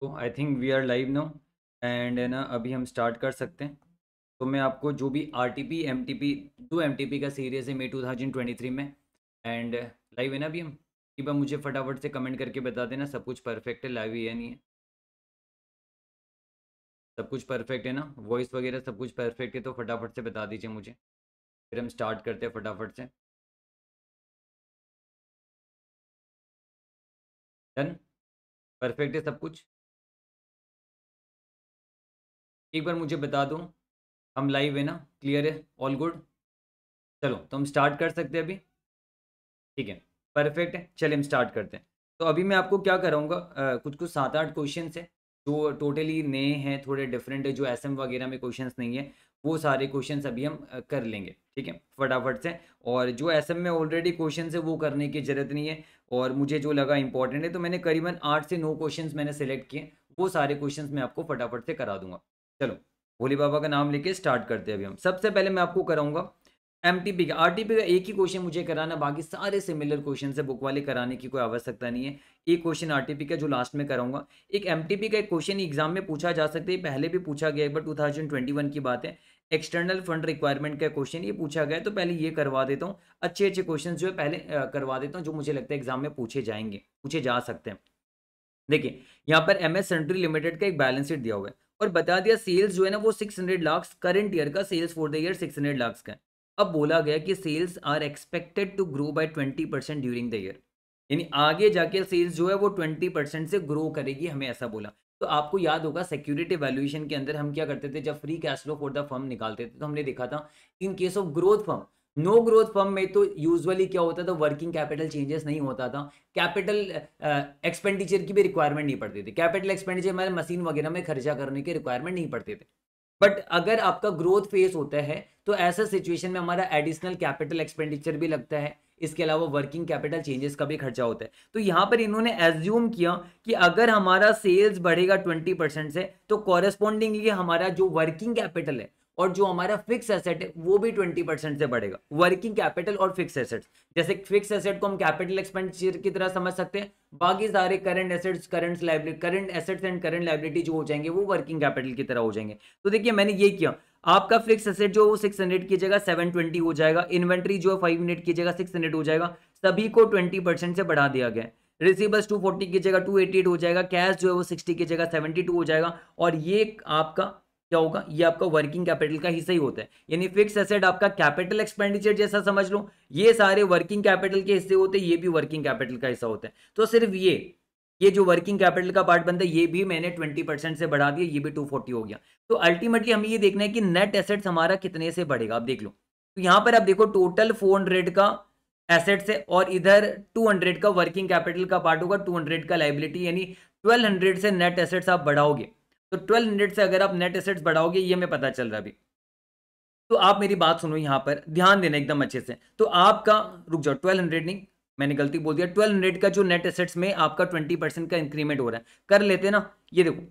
तो I think we are live no end है ना अभी हम स्टार्ट कर सकते हैं तो मैं आपको जो भी R T P M T P two M T P का सीरीज़ है May two thousand twenty three में एंड लाइव है ना अभी हम कि भाई मुझे फटाफट से कमेंट करके बता देना सब कुछ परफेक्ट है लाइव या नहीं है सब कुछ परफेक्ट है ना वॉइस वगैरह सब कुछ परफेक्ट है तो फटाफट से बता दीजिए मुझे फिर हम स्टार्ट करते हैं फटाफट से डन परफेक्ट है सब कुछ एक बार मुझे बता दो हम लाइव है ना क्लियर है ऑल गुड चलो तो हम स्टार्ट कर सकते हैं अभी ठीक है परफेक्ट है चलिए हम स्टार्ट करते हैं तो अभी मैं आपको क्या कराऊंगा कुछ कुछ सात आठ क्वेश्चन है जो टोटली नए हैं थोड़े डिफरेंट है जो एस वगैरह में क्वेश्चन नहीं है वो सारे क्वेश्चन अभी हम कर लेंगे ठीक है फटाफट से और जो एस में ऑलरेडी क्वेश्चन है वो करने की ज़रूरत नहीं है और मुझे जो लगा इंपॉर्टेंट है तो मैंने करीबन आठ से नौ क्वेश्चन मैंने सेलेक्ट किए वो सारे क्वेश्चन मैं आपको फटाफट से करा दूंगा चलो भोले बाबा का नाम लेके स्टार्ट करते हैं अभी हम सबसे पहले मैं आपको कराऊंगा एम टी पी का आर टी पी का एक ही क्वेश्चन मुझे कराना बाकी सारे सिमिलर क्वेश्चन से बुक वाले कराने की कोई आवश्यकता नहीं है एक क्वेश्चन आर टी पी का जो लास्ट में कराऊंगा एक एम टी पी का एक क्वेश्चन एग्जाम में पूछा जा सकता है पहले भी पूछा गया एक टू थाउजेंड ट्वेंटी वन की बात है एक्सटर्नल फंड रिक्वायरमेंट का क्वेश्चन ये पूछा गया तो पहले ये करवा देता हूँ अच्छे अच्छे क्वेश्चन जो है पहले करवा देता हूँ जो मुझे लगता है एग्जाम में पूछे जाएंगे पूछे जा सकते हैं देखिए यहाँ पर एम एस सेंट्री लिमिटेड का एक बैलेंस शीट दिया हुआ है और बता दिया सेल्स जो है ना वो 600 लाख करंट ईयर का sales for the year 600 lakh का है अब बोला गया कि sales are expected to grow by 20 percent during the year यानी आगे जाके सेल्स जो है वो 20 परसेंट से ग्रो करेगी हमें ऐसा बोला तो आपको याद होगा सिक्योरिटी वैल्यूएशन के अंदर हम क्या करते थे जब free cash flow for the firm निकालते थे तो हमने देखा था in case of growth firm no growth firm में तो यूजुअली क्या होता था वर्किंग कैपिटल चेंजेस नहीं होता था कैपिटल एक्सपेंडिचर की भी रिक्वायरमेंट नहीं पड़ती थी कैपिटल एक्सपेंडिचर मतलब मशीन वगैरह में खर्चा करने के रिक्वायरमेंट नहीं पड़ते थे बट अगर आपका ग्रोथ फेस होता है तो ऐसा सिचुएशन में हमारा एडिशनल कैपिटल एक्सपेंडिचर भी लगता है इसके अलावा वर्किंग कैपिटल चेंजेस का भी खर्चा होता है तो यहाँ पर इन्होंने एज्यूम किया कि अगर हमारा सेल्स बढ़ेगा 20% परसेंट से तो कॉरेस्पॉन्डिंगली हमारा जो वर्किंग कैपिटल है और जो हमारा फिक्स एसेट है वो भी ट्वेंटी परसेंट से बढ़ेगा वर्किंग कैपिटल और फिक्स एसेट जैसे फिक्स एसेट को हम कैपिटल एक्सपेंडिचर की तरह समझ सकते हैं बाकी सारे current assets current liability current assets and current liability जो हो जाएंगे वो वर्किंग कैपिटल की तरह हो जाएंगे तो देखिए मैंने ये किया आपका फिक्स एसेट जो वो सिक्स हंड्रेड की जगह सेवन ट्वेंटी हो जाएगा इन्वेंट्री जो है फाइव हंड्रेड की जगह सिक्स हंड्रेड हो जाएगा सभी को ट्वेंटी परसेंट से बढ़ा दिया गया है रिसीवर्स 240 की जगह 288 हो जाएगा कैश जो है वो 60 की जगह 72 हो जाएगा और ये आपका क्या होगा ये आपका वर्किंग कैपिटल का हिस्सा ही होता है यानी फिक्स एसेट आपका कैपिटल एक्सपेंडिचर जैसा समझ लो ये सारे वर्किंग कैपिटल के हिस्से होते हैं ये भी वर्किंग कैपिटल का हिस्सा होता है तो सिर्फ ये ये जो वर्किंग कैपिटल का पार्ट बनता है ये भी मैंने 20 परसेंट से बढ़ा दिया ये भी 240 हो गया तो अल्टीमेटली हमें ये देखना है कि नेट एसेट्स हमारा कितने से बढ़ेगा आप देख लो तो यहाँ पर आप देखो टोटल 400 का एसेट्स है और इधर 200 का वर्किंग कैपिटल का पार्ट होगा 200 का लाइबिलिटी यानी 1200 से नेट एसेट्स आप बढ़ाओगे तो ट्वेल्व हंड्रेड से अगर आप नेट एसेट्स बढ़ाओगे ये हमें पता चल रहा अभी तो आप मेरी बात सुनो यहाँ पर ध्यान देना एकदम अच्छे से तो आपका रुक जाओ ट्वेल्व हंड्रेड नहीं मैंने गलती बोल दिया ट्वेल्व हंड्रेड का जो नेट एसेट्स में आपका ट्वेंटी परसेंट का इंक्रीमेंट हो रहा है कर लेते ना ये देखो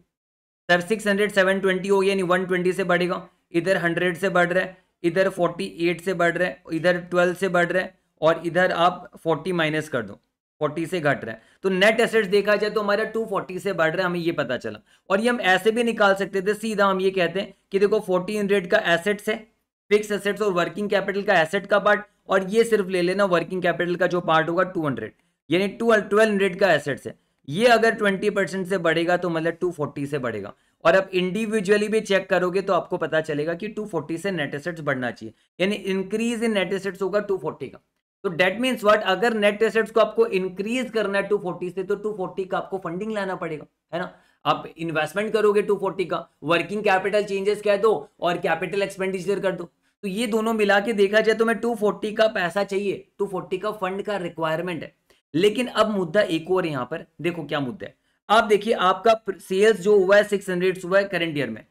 sir six hundred seven twenty हो गया यानी वन ट्वेंटी से बढ़ेगा इधर हंड्रेड से बढ़ रहा है इधर फोर्टी एट से बढ़ रहा है इधर ट्वेल्व से बढ़ रहा है और इधर आप फोर्टी माइनस कर दो 40 से घट रहा है तो नेट एसेट्स देखा जाए तो हमारा 240 से बढ़ रहा है हमें ये पता चला और ये हम ऐसे भी निकाल सकते थे सीधा हम ये कहते हैं कि देखो फोर्टी हंड्रेड का एसेट्स है फिक्स एसेट्स और वर्किंग कैपिटल का एसेट का पार्ट और ये सिर्फ ले लेना वर्किंग कैपिटल का जो पार्ट होगा टू यानी टू का एसेट्स है ये अगर ट्वेंटी से बढ़ेगा तो मतलब टू से बढ़ेगा और अब इंडिविजुअली भी चेक करोगे तो आपको पता चलेगा कि टू से नेट एसेट्स बढ़ना चाहिए यानी इंक्रीज इन नेट एसेट्स होगा टू का तो डेट मीन्स वट अगर नेट एसेट्स को आपको इंक्रीज करना है 240 से तो 240 का आपको फंडिंग लाना पड़ेगा है ना आप इन्वेस्टमेंट करोगे 240 का वर्किंग कैपिटल चेंजेस कह दो और कैपिटल एक्सपेंडिचर कर दो तो ये दोनों मिला के देखा जाए तो मैं 240 का पैसा चाहिए 240 का फंड का रिक्वायरमेंट है लेकिन अब मुद्दा एक और यहाँ पर देखो क्या मुद्दा है आप देखिए आपका सेल्स जो हुआ है सिक्स हंड्रेड हुआ है करंट ईयर में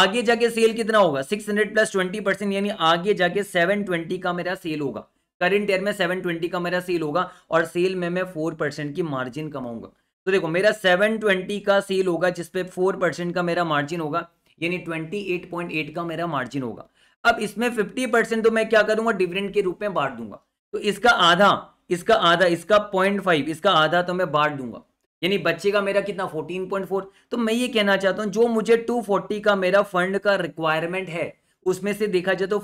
आगे जाके सेल कितना होगा six hundred plus twenty percent यानी आगे जाके सेवन ट्वेंटी का मेरा सेल होगा करंट ईयर में 720 का मेरा सेल होगा और सेल में मैं फोर परसेंट की मार्जिन कमाऊंगा तो देखो मेरा 720 का सेल होगा जिसपे फोर परसेंट का मेरा मार्जिन होगा यानी 28.8 का मेरा मार्जिन होगा अब इसमें 50 परसेंट तो मैं क्या करूंगा डिविडेंड के रूप में बांट दूंगा तो इसका आधा इसका आधा इसका पॉइंट फाइव इसका आधा तो मैं बांट दूंगा यानी बच्चे का मेरा कितना फोर तो मैं ये कहना चाहता हूँ जो मुझे फोर्टी का मेरा फंड का रिक्वायरमेंट है उसमें से देखा जाए तो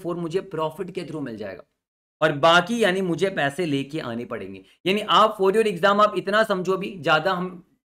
फोर मुझे प्रॉफिट के थ्रू मिल जाएगा और बाकी यानी मुझे पैसे लेके आने पड़ेंगे यानी आप फॉर योर एग्जाम आप इतना समझो भी ज्यादा हम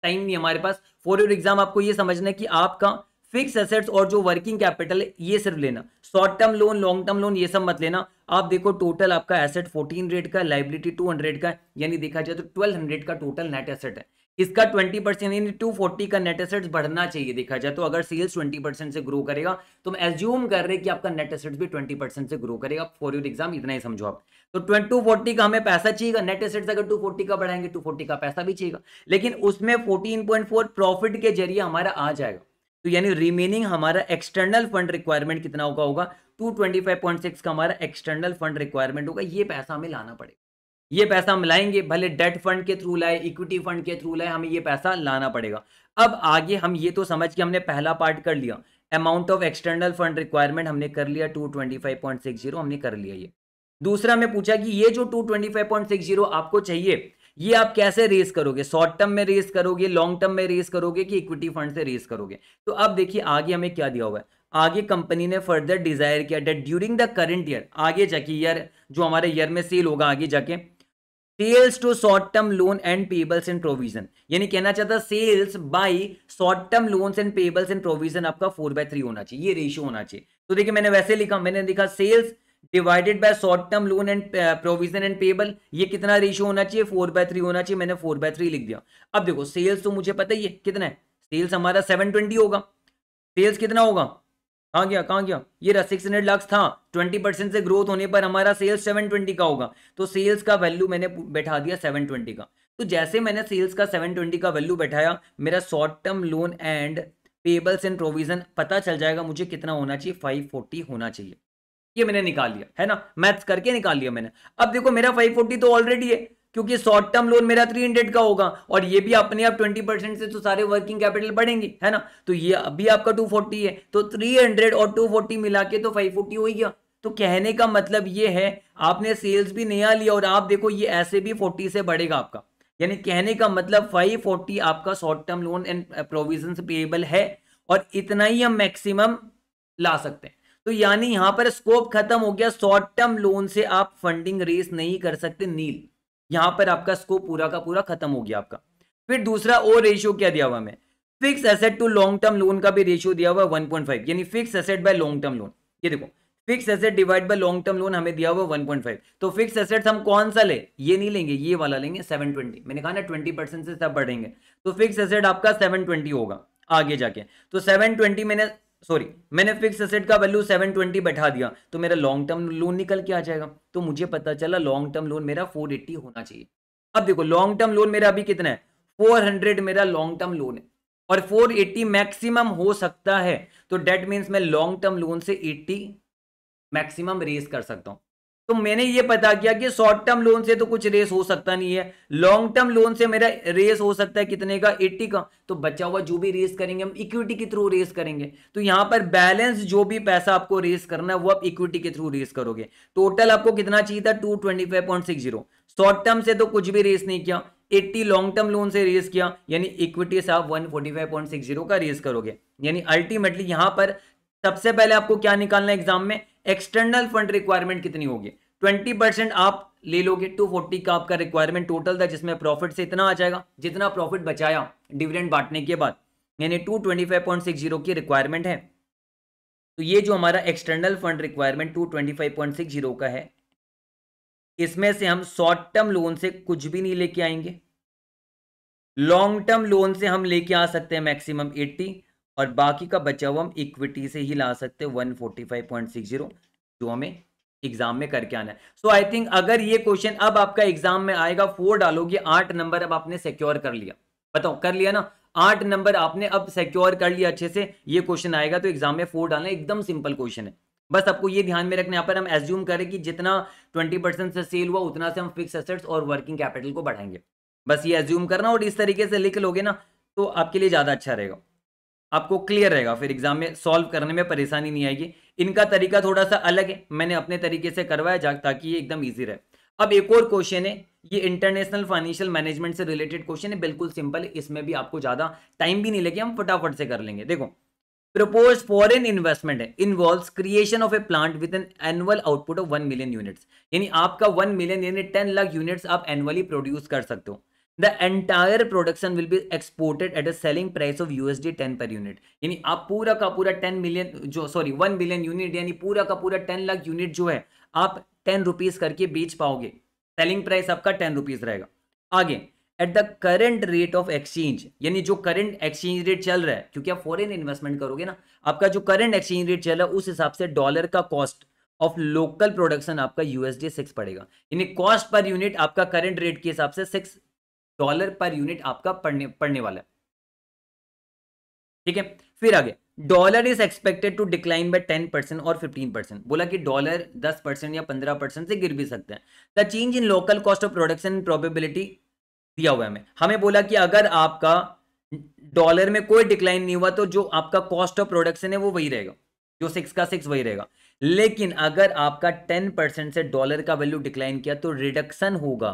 टाइम नहीं हमारे पास फॉर ईयर एग्जाम आपको ये समझना है कि आपका फिक्स एसेट्स और जो वर्किंग कैपिटल है ये सिर्फ लेना short term loan long term loan ये सब मत लेना आप देखो टोटल आपका एसेट फोर्टीन का लाइबिलिटी 200 का यानी देखा जाए तो 1200 का टोटल नेट एसेट है इसका 20 परसेंट यानी 240 का नेट एसेट्स बढ़ना चाहिए देखा जाए तो अगर सेल्स 20 परसेंट से ग्रो करेगा तो हम एज्यूम कर रहे हैं कि आपका नेट एसेट्स भी 20 परसेंट से ग्रो करेगा फॉर यूर एग्जाम इतना ही समझो आप तो टू फोर्टी का हमें पैसा चाहिएगा नेट एसेट्स अगर 240 का बढ़ाएंगे 240 का पैसा भी चाहिएगा लेकिन उसमें फोर्टीन प्रॉफिट के जरिए हमारा आ जाएगा तो यानी रिमेनिंग हमारा एक्सटर्नल फंड रिक्वायरमेंट कितना होगा होगा टू का हमारा एक्सटर्नल फंड रिक्वायरमेंट होगा ये पैसा हमें लाना पड़ेगा ये पैसा हम लाएंगे भले डेट फंड के थ्रू लाए इक्विटी फंड के थ्रू लाए हमें ये पैसा लाना पड़ेगा अब आगे हम ये तो समझ के हमने पहला पार्ट कर लिया amount of external fund requirement हमने कर लिया two twenty five point six zero हमने कर लिया ये दूसरा हमें पूछा कि ये जो two twenty five point six zero आपको चाहिए ये आप कैसे रेस करोगे शॉर्ट टर्म में रेस करोगे लॉन्ग टर्म में रेस करोगे कि इक्विटी फंड से रेस करोगे तो अब देखिए आगे हमें क्या दिया हुआ है आगे कंपनी ने फर्दर डिजायर किया debt during the current year आगे जाके ईयर जो हमारे ईयर में सेल होगा आगे जाके sales to short term loan and payables and provision यानी कहना चाहता sales by short term loans and payables and provision आपका फोर बाय थ्री होना चाहिए ये रेशियो होना चाहिए तो देखिए मैंने वैसे लिखा मैंने लिखा sales divided by short term loan and provision and payable ये कितना रेशियो होना चाहिए फोर बाय थ्री होना चाहिए मैंने फोर बाय थ्री लिख दिया अब देखो सेल्स तो मुझे पता ही है कितना है सेल्स हमारा सेवन ट्वेंटी होगा सेल्स कितना होगा हाँ गया कहाँ गया ये रहा सिक्स हंड्रेड लाख था ट्वेंटी परसेंट से ग्रोथ होने पर हमारा सेल्स सेवन ट्वेंटी का होगा तो सेल्स का वैल्यू मैंने बैठा दिया सेवन ट्वेंटी का तो जैसे मैंने सेल्स का सेवन ट्वेंटी का वैल्यू बैठाया मेरा short term loan and payables and provision पता चल जाएगा मुझे कितना होना चाहिए फाइव फोर्टी होना चाहिए ये मैंने निकाल लिया है ना मैथ्स करके निकाल लिया मैंने अब देखो मेरा फाइव फोर्टी तो ऑलरेडी है क्योंकि शॉर्ट टर्म लोन मेरा थ्री हंड्रेड का होगा और ये भी अपने आप ट्वेंटी परसेंट से तो सारे वर्किंग कैपिटल बढ़ेंगे है ना तो ये अभी आपका टू फोर्टी है तो थ्री हंड्रेड और टू फोर्टी मिला के तो फाइव फोर्टी हो गया तो कहने का मतलब ये है आपने सेल्स भी नया लिया और आप देखो ये ऐसे भी फोर्टी से बढ़ेगा आपका यानी कहने का मतलब फाइव फोर्टी आपका short term loan and provision payable है और इतना ही हम मैक्सिमम ला सकते हैं तो यानी यहां पर स्कोप खत्म हो गया शॉर्ट टर्म लोन से आप फंडिंग रेस नहीं कर सकते नील यहां पर आपका स्कोप पूरा का पूरा खत्म हो गया आपका फिर दूसरा और रेशियो क्या दिया हुआ हमें fix asset to long term loan का भी रेशियो दिया हुआ है 1.5 यानी fix asset by long term loan ये देखो fix asset divide by long term loan हमें दिया हुआ वन 1.5 तो फिक्स एसेट हम कौन सा ले ये नहीं लेंगे ये वाला लेंगे 720 मैंने कहा ना ट्वेंटी परसेंट से सब बढ़ेंगे तो फिक्स एसेट आपका 720 होगा आगे जाके तो 720 मैंने सॉरी मैंने फिक्स एसेट का वैल्यू 720 बैठा दिया तो मेरा लॉन्ग टर्म लोन निकल के आ जाएगा तो मुझे पता चला लॉन्ग टर्म लोन मेरा 480 होना चाहिए अब देखो लॉन्ग टर्म लोन मेरा अभी कितना है 400 मेरा लॉन्ग टर्म लोन है और 480 मैक्सिमम हो सकता है तो डेट मीन्स मैं लॉन्ग टर्म लोन से 80 मैक्सिमम रेस कर सकता हूँ तो मैंने ये पता किया कि शॉर्ट टर्म लोन से तो कुछ रेस हो सकता नहीं है लॉन्ग टर्म लोन से मेरा रेस हो सकता है कितने का 80 का तो बचा हुआ जो भी रेस करेंगे हम इक्विटी के थ्रू रेस करेंगे तो यहां पर बैलेंस जो भी पैसा आपको रेस करना है वो आप इक्विटी के थ्रू रेस करोगे टोटल आपको कितना चाहिए था टू शॉर्ट टर्म से तो कुछ भी रेस नहीं किया 80 लॉन्ग टर्म लोन से रेस किया यानी इक्विटी से आप वन का रेस करोगे यानी अल्टीमेटली यहां पर सबसे पहले आपको क्या निकालना है एग्जाम में एक्सटर्नल फंड रिक्वायरमेंट कितनी होगी ट्वेंटी परसेंट आप ले लोगे टू फोर्टी का आपका रिक्वायरमेंट टोटल था जिसमें प्रॉफिट से इतना आ जाएगा जितना प्रॉफिट बचाया डिविडेंड बांटने के बाद यानी two twenty five point six zero की रिक्वायरमेंट है तो ये जो हमारा external fund requirement two twenty five point six zero का है इसमें से हम शॉर्ट टर्म लोन से कुछ भी नहीं लेके आएंगे लॉन्ग टर्म लोन से हम लेके आ सकते हैं मैक्सिमम एट्टी और बाकी का बचा हुआ हम इक्विटी से ही ला सकते one forty five point six zero जो हमें एग्जाम में करके आना है सो आई थिंक अगर ये क्वेश्चन अब आपका एग्जाम में आएगा फोर डालोगे आठ नंबर अब आपने सिक्योर कर लिया बताओ कर लिया ना आठ नंबर आपने अब सिक्योर कर लिया अच्छे से ये क्वेश्चन आएगा तो एग्जाम में फोर डालना एकदम सिंपल क्वेश्चन है बस आपको ये ध्यान में रखना यहाँ पर हम एज्यूम करें कि जितना 20 परसेंट से सेल हुआ उतना से हम फिक्स एसेट्स और वर्किंग कैपिटल को बढ़ाएंगे बस ये एज्यूम करना और इस तरीके से लिख लोगे ना तो आपके लिए ज़्यादा अच्छा रहेगा आपको क्लियर रहेगा फिर एग्जाम में सॉल्व करने में परेशानी नहीं आएगी इनका तरीका थोड़ा सा अलग है मैंने अपने तरीके से करवाया ताकि ये एकदम ईजी रहे अब एक और क्वेश्चन है ये इंटरनेशनल फाइनेंशियल मैनेजमेंट से रिलेटेड क्वेश्चन है बिल्कुल सिंपल है इसमें भी आपको ज़्यादा टाइम भी नहीं लगे हम फटाफट से कर लेंगे देखो प्रपोज फॉरन इन्वेस्टमेंट है involves creation of a plant with an annual output of one million units यानी आपका वन मिलियन यानी टेन लाख यूनिट्स आप एनुअली प्रोड्यूस कर सकते हो the entire production will be exported at a selling price of USD ten per unit यानी आप पूरा का पूरा टेन मिलियन जो सॉरी वन मिलियन यूनिट यानी पूरा का पूरा टेन लाख यूनिट जो है आप टेन रुपीज करके बेच पाओगे सेलिंग प्राइस आपका टेन रुपीज रहेगा आगे at the current rate of exchange यानी जो करेंट एक्सचेंज रेट चल रहा है क्योंकि आप फॉरन इन्वेस्टमेंट करोगे ना आपका जो करंट एक्सचेंज रेट चल रहा है उस हिसाब से डॉलर का कॉस्ट ऑफ लोकल प्रोडक्शन आपका यूएसडी सिक्स पड़ेगा यानी कॉस्ट पर यूनिट आपका करेंट रेट के हिसाब से सिक्स डॉलर पर यूनिट आपका पड़ने पढ़ने वाला है ठीक है फिर आगे dollar is expected to decline by ten percent और फिफ्टीन परसेंट बोला कि डॉलर दस परसेंट या पंद्रह परसेंट से गिर भी सकते हैं the change in local cost of production probability दिया हुआ है हमें हमें बोला कि अगर आपका डॉलर में कोई डिक्लाइन नहीं हुआ तो जो आपका कॉस्ट ऑफ प्रोडक्शन है वो वही रहेगा जो सिक्स का सिक्स वही रहेगा लेकिन अगर आपका टेन परसेंट से डॉलर का वैल्यू डिक्लाइन किया तो रिडक्शन होगा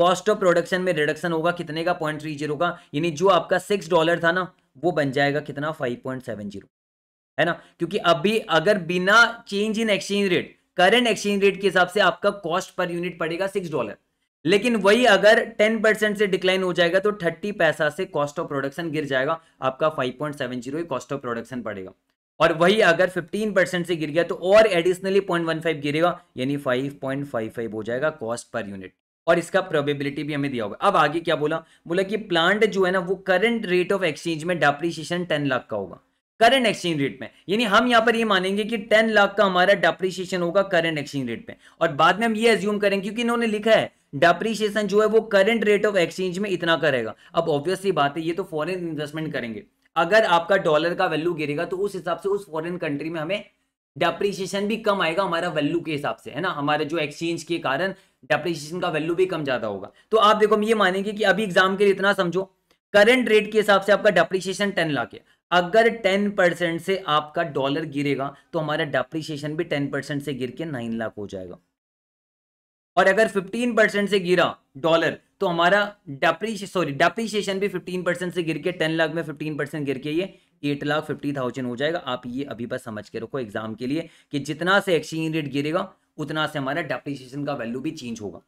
कॉस्ट ऑफ प्रोडक्शन में रिडक्शन होगा कितने का पॉइंट थ्री जीरो का यानी जो आपका सिक्स डॉलर था ना वो बन जाएगा कितना फाइव पॉइंट सेवन जीरो है ना क्योंकि अभी अगर बिना change in exchange rate current exchange rate के हिसाब से आपका कॉस्ट पर यूनिट पड़ेगा सिक्स डॉलर लेकिन वही अगर टेन परसेंट से डिक्लाइन हो जाएगा तो थर्टी पैसा से कॉस्ट ऑफ प्रोडक्शन गिर जाएगा आपका five point seven zero cost of production पड़ेगा और वही अगर फिफ्टीन परसेंट से गिर गया तो और एडिशनली पॉइंट वन फाइव गिरेगा यानी फाइव फाइव पॉइंट फाइव हो जाएगा कॉस्ट पर यूनिट और इसका प्रोबेबिलिटी भी हमें दिया होगा अब आगे क्या बोला बोला कि प्लांट जो है ना वो करंट रेट ऑफ एक्सचेंज में डेप्रिसिएशन टेन लाख का होगा करंट एक्सचेंज रेट में यानी हम यहां पर ये मानेंगे कि टेन लाख का हमारा डेप्रिसिएशन होगा करंट एक्सचेंज रेट में और बाद में हम ये एज्यूम करेंगे क्योंकि इन्होंने लिखा है डेप्रिसिएशन जो है वो करंट रेट ऑफ एक्सचेंज में इतना करेगा अब ऑब्वियसली बात है ये तो फॉरेन इन्वेस्टमेंट करेंगे अगर आपका डॉलर का वैल्यू गिरेगा तो उस हिसाब से उस फॉरेन कंट्री में हमें डेप्रिसिएशन भी कम आएगा हमारा वैल्यू के हिसाब से है ना हमारे जो एक्सचेंज के कारण डेप्रिसिएशन का वैल्यू भी कम ज्यादा होगा तो आप देखो हम ये मानेंगे कि अभी एग्जाम के लिए इतना समझो करंट रेट के हिसाब से आपका डेप्रिसिएशन टेन लाख है अगर टेन परसेंट से आपका डॉलर गिरेगा तो हमारा डेप्रीशिएशन भी टेन परसेंट से गिर के नाइन लाख हो जाएगा और अगर फिफ्टीन परसेंट से गिरा डॉलर तो हमारा डेप्रीश सॉरी डेप्रीशिएशन भी फिफ्टीन परसेंट से गिर के टेन लाख में फिफ्टीन परसेंट गिर के ये एट लाख फिफ्टी थाउजेंड हो जाएगा आप ये अभी बस समझ के रखो एग्जाम के लिए कि जितना से एक्सचेंज रेट गिरेगा उतना से हमारा डेप्रिसिएशन का वैल्यू भी चेंज होगा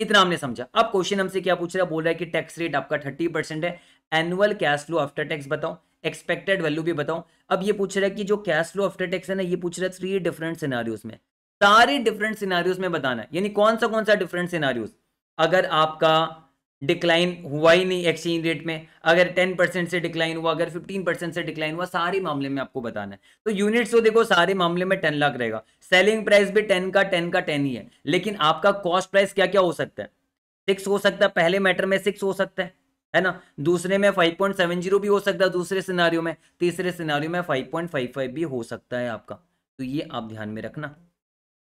इतना हमने समझा अब क्वेश्चन हमसे क्या पूछ रहा है बोल रहा है कि टैक्स रेट आपका थर्टी परसेंट है annual cash flow after tax बताओ एक्सपेक्टेड वैल्यू भी बताओ अब ये पूछ रहा है कि जो कैश फ्लो आफ्टर टैक्स है ना ये पूछ रहा है थ्री डिफरेंट सिनारियोज में सारे डिफरेंट सिनारियोज में बताना है यानी कौन सा कौन सा डिफरेंट सिनारियोज अगर आपका डिक्लाइन हुआ ही नहीं एक्सचेंज रेट में अगर टेन परसेंट से डिक्लाइन हुआ अगर फिफ्टीन परसेंट से डिक्लाइन हुआ सारे मामले में आपको बताना है तो यूनिट्स तो देखो सारे मामले में टेन लाख रहेगा सेलिंग प्राइस भी टेन का टेन का टेन ही है लेकिन आपका कॉस्ट प्राइस क्या क्या हो सकता है सिक्स हो सकता है पहले मैटर में सिक्स हो सकता है है ना दूसरे में 5.70 भी हो सकता है दूसरे सिनारियो में तीसरे सिनारियो में फाइव भी हो सकता है आपका तो ये आप ध्यान में रखना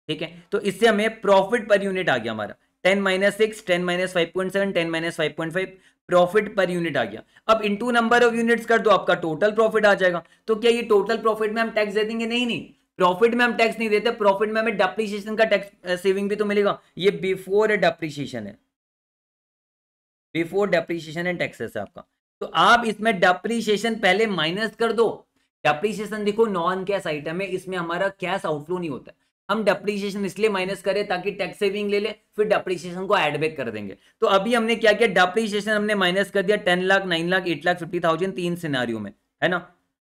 ठीक है तो इससे हमें प्रॉफिट पर यूनिट आ गया हमारा ten minus six ten minus five point seven ten minus five point five profit per unit आ गया अब इनटू नंबर ऑफ यूनिट्स कर दो आपका टोटल प्रॉफिट आ जाएगा तो क्या ये टोटल प्रॉफिट में हम टैक्स दे देंगे नहीं नहीं प्रॉफिट में हम टैक्स नहीं देते प्रॉफिट में हमें डेप्रिसिएशन का टैक्स सेविंग भी तो मिलेगा ये बिफोर डेप्रिशिएशन है बिफोर डेप्रिशिएशन एंड टैक्सेस है आपका तो आप इसमें डेप्रिशिएशन पहले माइनस कर दो डेप्रिशिएशन देखो नॉन कैश आइटम है इसमें हमारा कैश आउटफ्लो नहीं होता है हम डेप्रीशिएशन इसलिए माइनस करें ताकि टैक्स सेविंग ले ले फिर डेप्रीशिएशन को एड बैक कर देंगे तो अभी हमने क्या किया डेप्रीशिएशन हमने माइनस कर दिया ten lakh nine lakh eight lakh fifty thousand तीन सिनारियों में है ना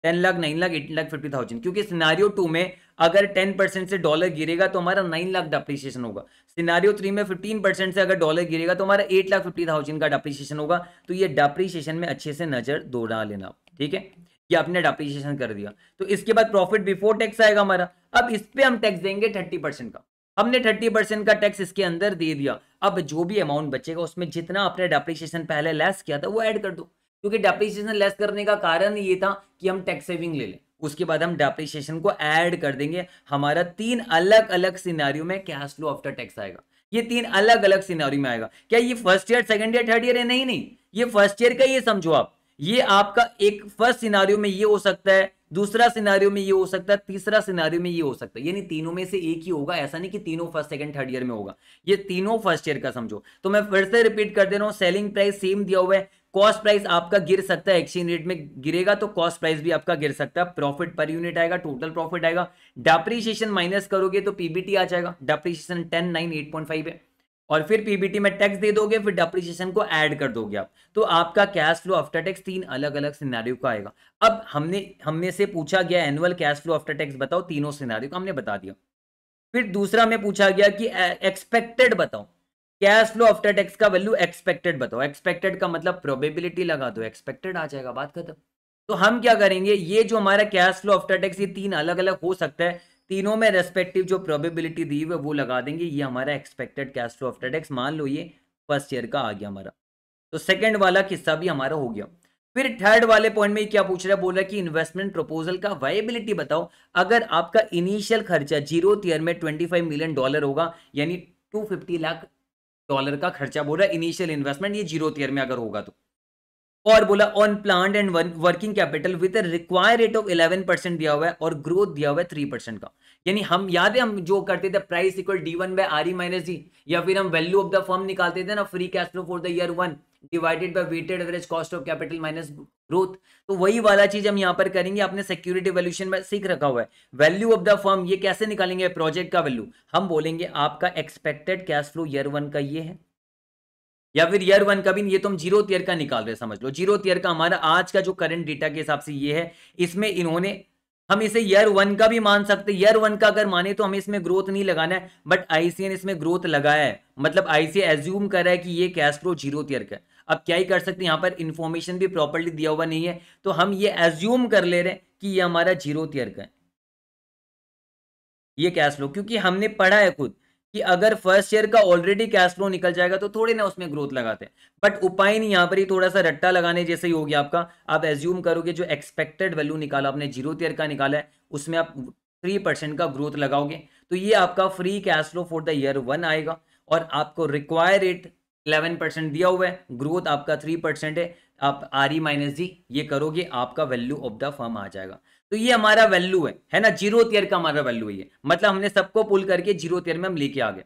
ten lakh nine lakh eight lakh fifty thousand क्योंकि सिनारियो टू में अगर टेन परसेंट से डॉलर गिरेगा तो हमारा नाइन लाख डेप्रिसिएशन होगा सिनारियो थ्री में फिफ्टीन परसेंट से अगर डॉलर गिरेगा तो हमारा एट लाख फिफ्टी थाउजेंड का डेप्रिशिएशन होगा तो ये डेप्रिशिएशन में अच्छे से नजर दौड़ा लेना ठीक है कि आपने डेप्रीशिएशन कर दिया तो इसके बाद प्रॉफिट बिफोर टैक्स आएगा हमारा अब इस पर हम टैक्स देंगे थर्टी परसेंट का हमने थर्टी परसेंट का टैक्स इसके अंदर दे दिया अब जो भी अमाउंट बचेगा उसमें जितना आपने डेप्रीशिएशन पहले लेस किया था वो ऐड कर दो क्योंकि डेप्रीशिएशन लेस करने का कारण ये था कि हम टैक्स सेविंग ले लें उसके बाद हम डेप्रीशिएशन को ऐड कर देंगे हमारा तीन अलग अलग सिनारियो में कैश फ्लो आफ्टर टैक्स आएगा ये तीन अलग अलग सिनारियो में आएगा क्या ये first year second year third year है नहीं नहीं ये फर्स्ट ईयर का ये समझो आप ये आपका एक फर्स्ट सिनारियो में ये हो सकता है दूसरा सिनारियो में ये हो सकता है तीसरा सिनारियो में ये हो सकता है यानी तीनों में से एक ही होगा ऐसा नहीं कि तीनों फर्स्ट सेकंड थर्ड ईयर में होगा ये तीनों फर्स्ट ईयर का समझो तो मैं फिर से रिपीट कर दे रहा हूँ सेलिंग प्राइस सेम दिया हुआ है कॉस्ट प्राइस आपका गिर सकता है एक्सचेंज रेट में गिरेगा तो कॉस्ट प्राइस भी आपका गिर सकता है प्रॉफिट पर यूनिट आएगा टोटल प्रॉफिट आएगा डेप्रिशिएशन माइनस करोगे तो पीबीटी आ जाएगा depreciation ten nine eight point five है और फिर पीबीटी में टैक्स दे दोगे फिर डेप्रिसिएशन को ऐड कर दोगे आप तो आपका कैश फ्लो आफ्टर टैक्स तीन अलग अलग सिनेरियो का आएगा अब हमने हमने से पूछा गया annual cash flow after tax बताओ तीनों सिनेरियो का हमने बता दिया फिर दूसरा में पूछा गया कि एक्सपेक्टेड बताओ कैश फ्लो आफ्टर टैक्स का वैल्यू एक्सपेक्टेड बताओ एक्सपेक्टेड का मतलब प्रोबेबिलिटी लगा दो एक्सपेक्टेड आ जाएगा बात खत्म तो हम क्या करेंगे ये जो हमारा कैश फ्लो आफ्टर टैक्स ये तीन अलग अलग हो सकता है तीनों में रेस्पेक्टिव जो प्रोबेबिलिटी दी हुई है वो लगा देंगे ये हमारा expected cash flow after tax मान लो ये फर्स्ट ईयर का आ गया हमारा तो सेकेंड वाला किस्सा भी हमारा हो गया फिर थर्ड वाले पॉइंट में क्या पूछ रहा है बोल रहा है कि इन्वेस्टमेंट प्रपोजल का वायबिलिटी बताओ अगर आपका इनिशियल खर्चा जीरो ईयर में 25 मिलियन डॉलर होगा यानी 250 लाख डॉलर का खर्चा बोल रहा है इनिशियल इन्वेस्टमेंट ये जीरो ईयर में अगर होगा तो और बोला on plant and working capital with require rate of eleven percent दिया हुआ है और ग्रोथ दिया हुआ है थ्री परसेंट का यानी हम याद है हम जो करते थे price equal D one by R E minus D या फिर हम वैल्यू ऑफ द फर्म निकालते थे ना free cash flow for the year one divided by weighted average cost of capital minus growth तो वही वाला चीज हम यहाँ पर करेंगे आपने सिक्योरिटी वैल्यूशन में सीख रखा हुआ है वैल्यू ऑफ द फर्म ये कैसे निकालेंगे प्रोजेक्ट का वैल्यू हम बोलेंगे आपका expected cash flow year one का ये है या फिर ईयर वन का भी ये तो हम जीरो ईयर का निकाल रहे समझ लो जीरो ईयर का हमारा आज का जो करंट डेटा के हिसाब से ये है इसमें इन्होंने हम इसे ईयर वन का भी मान सकते हैं ईयर वन का अगर माने तो हमें इसमें ग्रोथ नहीं लगाना है बट आईसीएन इसमें ग्रोथ लगाया है मतलब आईसीए एज्यूम कर रहा है कि ये कैश फ्लो जीरो ईयर का अब क्या ही कर सकते हैं यहाँ पर इन्फॉर्मेशन भी प्रॉपरली दिया हुआ नहीं है तो हम ये एज्यूम कर ले रहे हैं कि ये हमारा जीरो ईयर का है ये कैश फ्लो क्योंकि हमने पढ़ा है खुद कि अगर फर्स्ट ईयर का ऑलरेडी कैश फ्लो निकल जाएगा तो थोड़ी ना उसमें ग्रोथ लगाते हैं बट उपाय नहीं यहाँ पर ही थोड़ा सा रट्टा लगाने जैसे ही हो गया आपका आप एज्यूम करोगे जो एक्सपेक्टेड वैल्यू निकाला आपने जीरो ईयर का निकाला है उसमें आप थ्री परसेंट का ग्रोथ लगाओगे तो ये आपका free cash flow for the year one आएगा और आपको रिक्वायर रेट इलेवन परसेंट दिया हुआ है ग्रोथ आपका थ्री परसेंट है आप आर ई माइनस जी ये करोगे आपका वैल्यू ऑफ द फर्म आ जाएगा तो ये हमारा वैल्यू है है ना जीरो तेयर का हमारा वैल्यू है मतलब हमने सबको पुल करके जीरो तेयर में हम लेके आ गए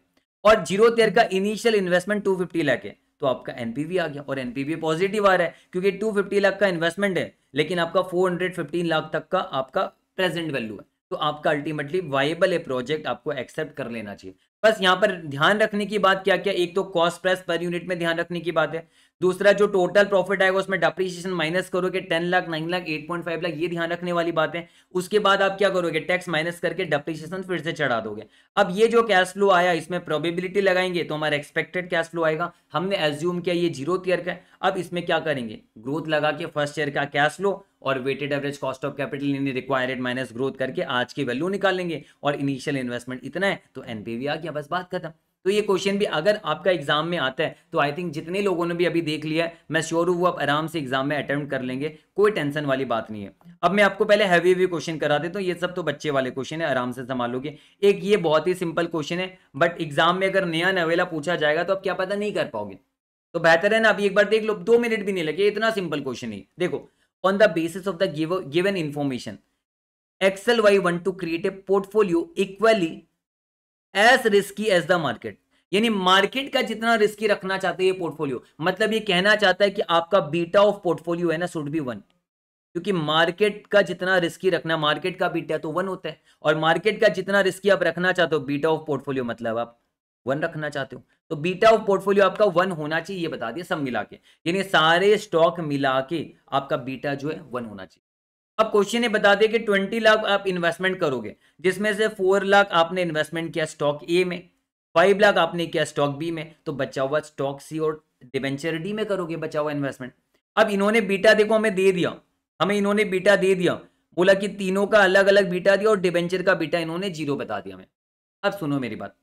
और जीरो तेयर का initial investment two fifty lakh है तो आपका एनपीवी आ गया और एनपीवी पॉजिटिव आ रहा है क्योंकि टू फिफ्टी लाख का इन्वेस्टमेंट है लेकिन आपका फोर हंड्रेड फिफ्टीन लाख तक का आपका प्रेजेंट वैल्यू है तो आपका अल्टीमेटली वाइबल है प्रोजेक्ट आपको एक्सेप्ट कर लेना चाहिए बस यहाँ पर ध्यान रखने की बात क्या क्या एक तो कॉस्ट प्राइस पर यूनिट में ध्यान रखने की बात है दूसरा जो टोटल प्रॉफिट आएगा उसमें डिप्रीसिएशन माइनस करोगे ten lakh nine lakh eight point five lakh ये ध्यान रखने वाली बात है उसके बाद आप क्या करोगे टैक्स माइनस करके डिप्रीसिएशन फिर से चढ़ा दोगे अब ये जो कैश फ्लो आया इसमें प्रोबेबिलिटी लगाएंगे तो हमारा एक्सपेक्टेड कैश फ्लो आएगा हमने एज्यूम किया ये जीरो ईयर का अब इसमें क्या करेंगे ग्रोथ लगा के फर्स्ट ईयर का कैश फ्लो और weighted average cost of capital in required minus growth करके आज की वैल्यू निकालेंगे और इनिशियल इन्वेस्टमेंट इतना है तो एनपीवी आ गया बस बात खत्म तो ये क्वेश्चन भी अगर आपका एग्जाम में आता है तो आई थिंक जितने लोगों ने भी अभी देख लिया है मैं श्योर हूँ वो आप आराम से एग्जाम में अटेम्प्ट कर लेंगे कोई टेंशन वाली बात नहीं है अब मैं आपको पहले हैवी हैवी क्वेश्चन करा देता तो ये सब तो बच्चे वाले क्वेश्चन है आराम से संभालोगे एक ये बहुत ही सिंपल क्वेश्चन है बट एग्जाम में अगर नया नवेला पूछा जाएगा तो आप क्या पता नहीं कर पाओगे तो बेहतर है ना अभी एक बार देख लो दो मिनट भी नहीं लगे इतना सिंपल क्वेश्चन है देखो on the basis of the given information XL Y one two create a portfolio equally as risky as the market यानी मार्केट का जितना रिस्की रखना चाहते हैं ये पोर्टफोलियो मतलब ये कहना चाहता है कि आपका बीटा ऑफ पोर्टफोलियो है ना शुड बी वन क्योंकि मार्केट का जितना रिस्की रखना मार्केट का बीटा तो वन होता है और मार्केट का जितना रिस्की आप रखना चाहते हो बीटा ऑफ पोर्टफोलियो मतलब आप वन रखना चाहते हो तो बीटा ऑफ पोर्टफोलियो आपका वन होना चाहिए ये बता दिया सब मिला के यानी सारे स्टॉक मिला के आपका बीटा जो है वन होना चाहिए अब क्वेश्चन ये बता दे कि ट्वेंटी लाख आप इन्वेस्टमेंट करोगे जिसमें से फोर लाख आपने इन्वेस्टमेंट किया स्टॉक ए में फाइव लाख आपने किया स्टॉक बी में तो बचा हुआ स्टॉक सी और डिवेंचर डी में करोगे बचा हुआ इन्वेस्टमेंट अब इन्होंने बीटा देखो हमें दे दिया हमें इन्होंने बीटा दे दिया बोला कि तीनों का अलग अलग बीटा दिया और डिवेंचर का बीटा इन्होंने जीरो बता दिया हमें अब सुनो मेरी बात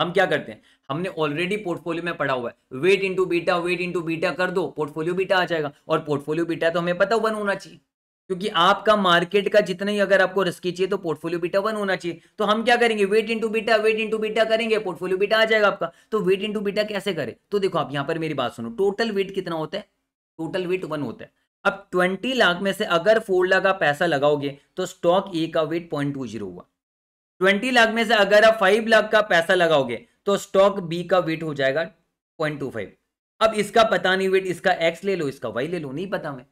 हम क्या करते हैं हमने ऑलरेडी पोर्टफोलियो में पढ़ा हुआ है weight into beta weight into beta कर दो पोर्टफोलियो बीटा आ जाएगा और पोर्टफोलियो बीटा तो हमें पता वन होना चाहिए क्योंकि आपका मार्केट का जितना ही अगर आपको रिस्की चाहिए तो पोर्टफोलियो बीटा वन होना चाहिए तो हम क्या करेंगे weight into beta weight into beta करेंगे पोर्टफोलियो बीटा आ जाएगा आपका तो वेट इंटू बीटा कैसे करें तो देखो आप यहां पर मेरी बात सुनो टोटल वेट कितना होता है टोटल वेट वन होता है अब ट्वेंटी लाख में से अगर फोर लाख आप पैसा लगाओगे तो स्टॉक ए का वेट पॉइंट टू जीरो हुआ ट्वेंटी लाख में से अगर आप फाइव लाख का पैसा लगाओगे तो स्टॉक बी का वेट हो जाएगा पॉइंट टू फाइव अब इसका पता नहीं वेट इसका एक्स ले लो इसका वाई ले लो नहीं पता मैं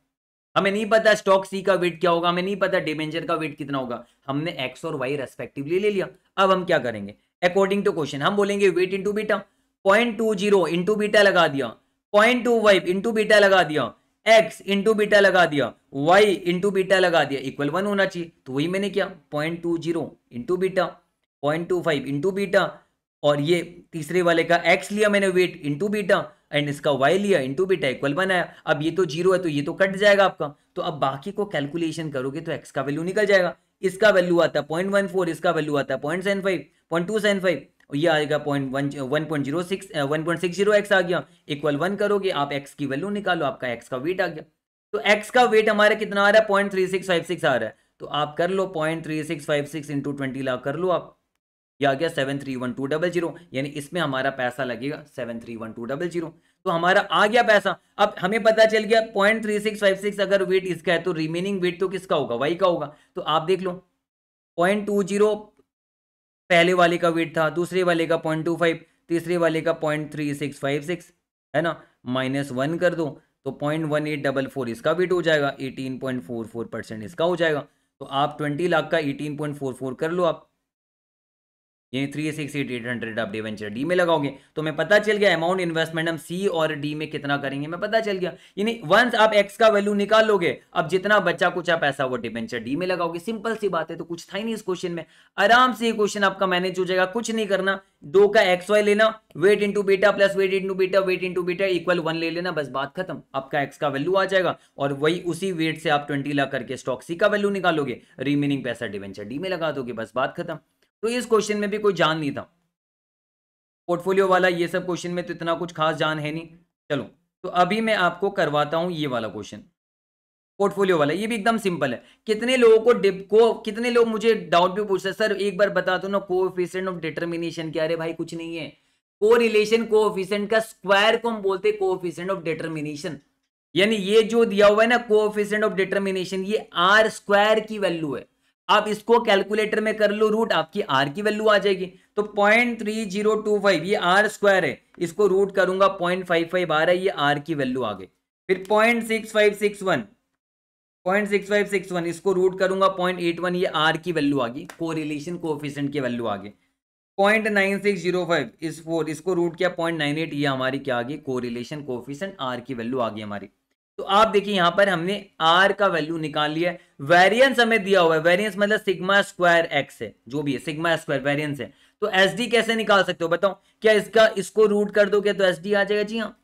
हमें नहीं पता स्टॉक सी का वेट क्या होगा हमें नहीं पता डिबेंचर का वेट कितना होगा हमने एक्स और वाई रेस्पेक्टिवली ले लिया अब हम क्या करेंगे अकॉर्डिंग टू क्वेश्चन हम बोलेंगे weight into beta point two zero into beta लगा दिया point two five into beta लगा दिया एक्स इंटू बीटा लगा दिया वाई इंटू बीटा लगा दिया इक्वल वन होना चाहिए तो वही मैंने किया point two zero into beta point two five into beta और ये तीसरे वाले का एक्स लिया मैंने वेट इंटू बीटा एंड इसका वाई लिया इंटू बीटा इक्वल वन आया अब ये तो जीरो है तो ये तो कट जाएगा आपका तो अब बाकी को कैलकुलेशन करोगे तो एक्स का वैल्यू निकल जाएगा इसका वैल्यू आता है पॉइंट वन फोर इसका वैल्यू आता है point seven five point two seven five ये आएगा point one one point zero six one point six zero X आ गया इक्वल वन करोगे आप एक्स की वैल्यू निकालो आपका एक्स का वेट आ गया तो एक्स का वेट हमारा कितना आ रहा है point three six five six आ रहा है तो आप कर लो point three six five six into twenty ला कर लो आप ये आ गया seven three one two double zero यानी इसमें हमारा पैसा लगेगा seven three one two double zero तो हमारा आ गया पैसा अब हमें पता चल गया point three six five six अगर वेट इसका है तो रिमेनिंग वेट तो किसका होगा वाई का होगा तो आप देख लो पॉइंट टू जीरो पहले वाले का वेट था दूसरे वाले का पॉइंट टू फाइव तीसरे वाले का point three six five six है ना माइनस वन कर दो तो point one eight double four इसका वेट हो जाएगा eighteen point four four percent इसका हो जाएगा तो आप ट्वेंटी लाख का एटीन पॉइंट फोर फोर कर लो आप यानी three six eight eight hundred आप डिवेंचर डी में लगाओगे तो मैं पता चल गया अमाउंट इन्वेस्टमेंट हम सी और डी में कितना करेंगे मैं पता चल गया यानी वंस आप एक्स का वैल्यू निकाल लोगे अब जितना बच्चा कुछ आप पैसा वो डिवेंचर डी में लगाओगे सिंपल सी बात है तो कुछ था ही नहीं इस क्वेश्चन में आराम से ये क्वेश्चन आपका मैनेज हो जाएगा कुछ नहीं करना दो का एक्स वाई लेना weight into beta plus weight into beta weight into beta equal one ले लेना बस बात खत्म आपका एक्स का वैल्यू आ जाएगा और वही उसी वेट से आप ट्वेंटी लाख करके स्टॉक सी का वैल्यू निकालोगे रिमेनिंग पैसा डिवेंचर डी में लगा दोगे बस बात खत्म तो इस क्वेश्चन में भी कोई जान नहीं था पोर्टफोलियो वाला ये सब क्वेश्चन में तो इतना कुछ खास जान है नहीं चलो तो अभी मैं आपको करवाता हूं ये वाला क्वेश्चन पोर्टफोलियो वाला ये भी एकदम सिंपल है कितने लोगों को डिप को कितने लोग मुझे डाउट भी पूछते हैं सर एक बार बता दो ना कोफिशिएंट ऑफ डिटर्मिनेशन क्या अरे भाई कुछ नहीं है को रिलेशन कोफिशिएंट का स्क्वायर को हम बोलते हैं कोफिशिएंट ऑफ डिटर्मिनेशन यानी ये जो दिया हुआ है ना कोफिशिएंट ऑफ डिटर्मिनेशन ये आर स्क्वायर की वैल्यू है आप इसको कैलकुलेटर में कर लो रूट आपकी आर की वैल्यू आ जाएगी तो point three zero two five ये आर स्क्वायर है इसको रूट करूंगा पॉइंट फाइव फाइव आ रहा है ये आर की वैल्यू आ गई फिर point six five six one point six five six one इसको रूट करूंगा पॉइंट एट वन ये आर की वैल्यू आ गई को रिलेशन कोफिशेंट की वैल्यू आ गई point nine six zero five इस फोर इसको रूट किया पॉइंट नाइन एट ये हमारी क्या आ गई को रिलेशन कोफिशेंट आर की वैल्यू आ गई हमारी तो आप देखिए यहां पर हमने आर का वैल्यू निकाल लिया है वेरियंस हमें दिया हुआ है वेरियंस मतलब सिग्मा स्क्वायर एक्स है जो भी है सिग्मा स्क्वायर वेरियंस है तो एस डी कैसे निकाल सकते हो बताओ क्या इसका इसको रूट कर दोगे तो एस डी आ जाएगा जी हाँ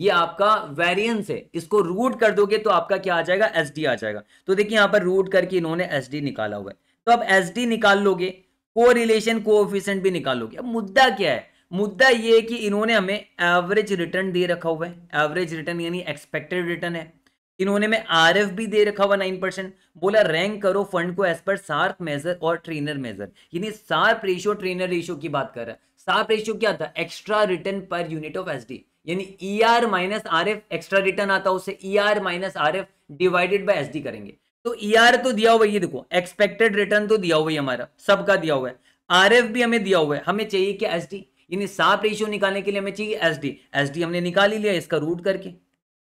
ये आपका वेरियंस है इसको रूट कर दोगे तो आपका क्या आ जाएगा एस डी आ जाएगा तो देखिए यहां पर रूट करके इन्होंने एस डी निकाला हुआ है तो अब एस डी निकाल लोगे को रिलेशन को भी निकालोगे अब मुद्दा क्या है मुद्दा ये है कि इन्होंने हमें एवरेज रिटर्न दे रखा हुआ है एवरेज रिटर्न यानी एक्सपेक्टेड रिटर्न है इन्होंने में आर भी दे रखा हुआ नाइन परसेंट बोला रैंक करो फंड को एज पर सार्क मेजर और ट्रेनर मेजर यानी सार्प रेशियो ट्रेनर रेशियो की बात कर रहा है सार्प रेशियो क्या था extra return per unit of S यानी E R minus R F extra return आता है उससे E R minus R F divided by S D करेंगे तो ई e आर तो दिया हुआ ये देखो एक्सपेक्टेड रिटर्न तो दिया हुआ है हमारा सबका दिया हुआ है आर एफ भी हमें दिया हुआ है हमें चाहिए क्या एस डी यानी साफ रेशियो निकालने के लिए हमें चाहिए एस डी एस डी हमने निकाल ही लिया इसका रूट करके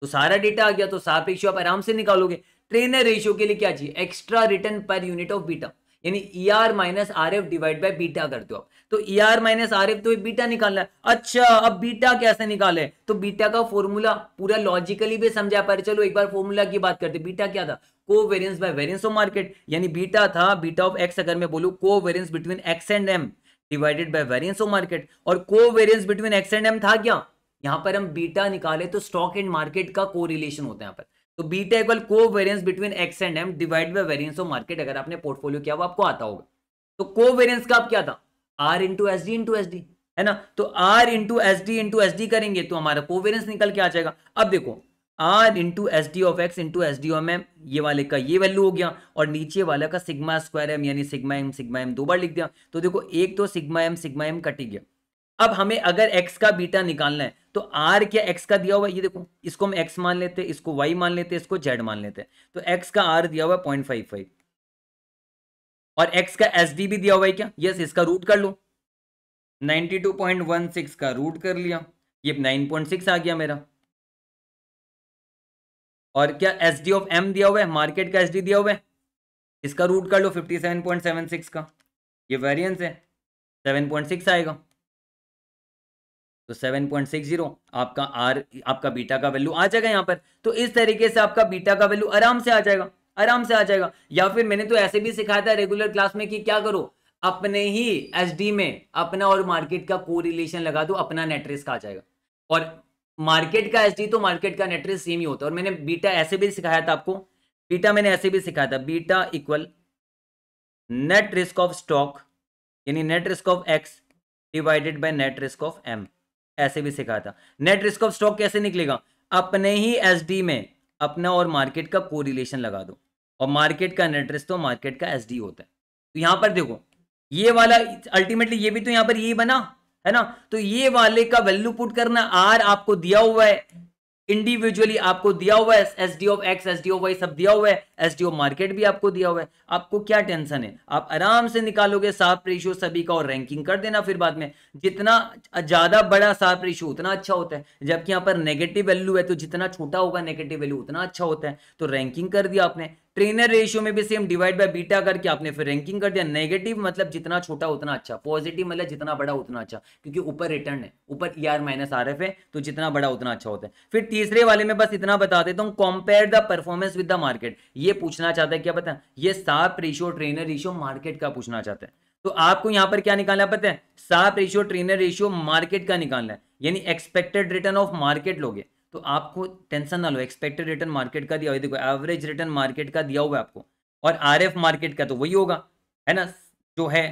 तो सारा डेटा आ गया तो साफ रेशियो आप आराम से निकालोगे ट्रेनर रेशियो के लिए क्या चाहिए extra return per unit of beta यानी E R minus R F divide by beta करते हो आप तो E R minus R F तो बीटा निकालना है अच्छा अब बीटा कैसे निकाले तो बीटा का फॉर्मूला पूरा लॉजिकली भी समझा पा रहे चलो एक बार फॉर्मूला की बात करते बीटा क्या था covariance by variance of market यानी बीटा था बीटा ऑफ एक्स अगर मैं बोलू covariance between X and M divided by variance of market और covariance between X and M था क्या यहां पर हम बीटा निकाले तो स्टॉक एंड मार्केट का को रिलेशन होता है यहाँ पर तो beta equal covariance between X and M divide by variance of market अगर आपने पोर्टफोलियो किया वो आपको आता होगा तो को वेरियंस का आप क्या था R into S D into S D है ना तो R into S D into S D करेंगे तो हमारा कोवेरियंस निकल के आ जाएगा अब देखो R into S D of X into S D of M ये वाले का ये वैल्यू हो गया और नीचे वाला का सिग्मा स्क्वायर एम यानी सिग्मा एम सिग्मा एम दो बार लिख दिया तो देखो एक तो sigma M sigma M cut ही गया अब हमें अगर x का बीटा निकालना है तो r क्या x का दिया हुआ है ये देखो इसको हम x मान लेते हैं इसको y मान लेते हैं इसको z मान लेते हैं तो x का r दिया हुआ है पॉइंट फाइव फाइव और x का एस भी दिया हुआ है क्या यस इसका रूट कर लो 92.16 का रूट कर लिया ये 9.6 आ गया मेरा और क्या एस डी ऑफ एम दिया हुआ है मार्केट का एस डी दिया हुआ है इसका रूट कर लो fifty seven point seven six का ये वेरियंस है सेवन पॉइंट सिक्स आएगा तो सेवन पॉइंट सिक्स जीरो आपका आर आपका बीटा का वैल्यू आ जाएगा यहाँ पर तो इस तरीके से आपका बीटा का वैल्यू आराम से आ जाएगा आराम से आ जाएगा या फिर मैंने तो ऐसे भी सिखाया था रेगुलर क्लास में कि क्या करो अपने ही एसडी में अपना और मार्केट का कोरिलेशन लगा दो अपना नेट रिस्क आ जाएगा और मार्केट का एस तो मार्केट का नेट रेट सेम ही होता है और मैंने बीटा ऐसे भी सिखाया था आपको बीटा मैंने ऐसे भी सिखाया था beta equal net risk of stock यानी net risk of X divided by net risk of M ऐसे भी सिखाया था नेट रिस्क ऑफ स्टॉक कैसे निकलेगा अपने ही एस में अपना और मार्केट का कोरिलेशन लगा दो और मार्केट का नेट रिस्क तो मार्केट का एस होता है तो यहां पर देखो ये वाला अल्टीमेटली ये भी तो यहां पर यही बना है ना तो ये वाले का वैल्यू पुट करना आर आपको दिया हुआ है इंडिविजुअली आपको दिया हुआ है S D of X S D of Y सब दिया हुआ है एस डी ऑफ मार्केट भी आपको दिया हुआ है आपको क्या टेंशन है आप आराम से निकालोगे साफ रेशियो सभी का और रैंकिंग कर देना फिर बाद में जितना ज्यादा बड़ा साफ रेशियो उतना अच्छा होता है जबकि यहाँ पर नेगेटिव वैल्यू है तो जितना छोटा होगा नेगेटिव वैल्यू उतना अच्छा होता है तो रैंकिंग कर दिया आपने ट्रेनर रेशियो में भी सेम डिवाइड बाय बीटा करके आपने फिर रैंकिंग कर दिया नेगेटिव मतलब जितना छोटा उतना अच्छा पॉजिटिव मतलब जितना बड़ा उतना अच्छा क्योंकि ऊपर रिटर्न है ऊपर E R minus R F है तो जितना बड़ा उतना अच्छा होता है फिर तीसरे वाले में बस इतना बता देता हूँ compare the performance with the market ये पूछना चाहता है क्या पता है ये साफ रेशियो ट्रेनर रेशियो मार्केट का पूछना चाहता है तो आपको यहाँ पर क्या निकालना पता है साफ रेशियो ट्रेनर रेशियो मार्केट का निकालना है यानी एक्सपेक्टेड रिटर्न ऑफ मार्केट लोगे तो आपको टेंशन ना लो एक्सपेक्टेड रिटर्न मार्केट का दिया हुआ देखो एवरेज रिटर्न मार्केट का दिया हुआ है आपको और आर मार्केट का तो वही होगा है ना जो है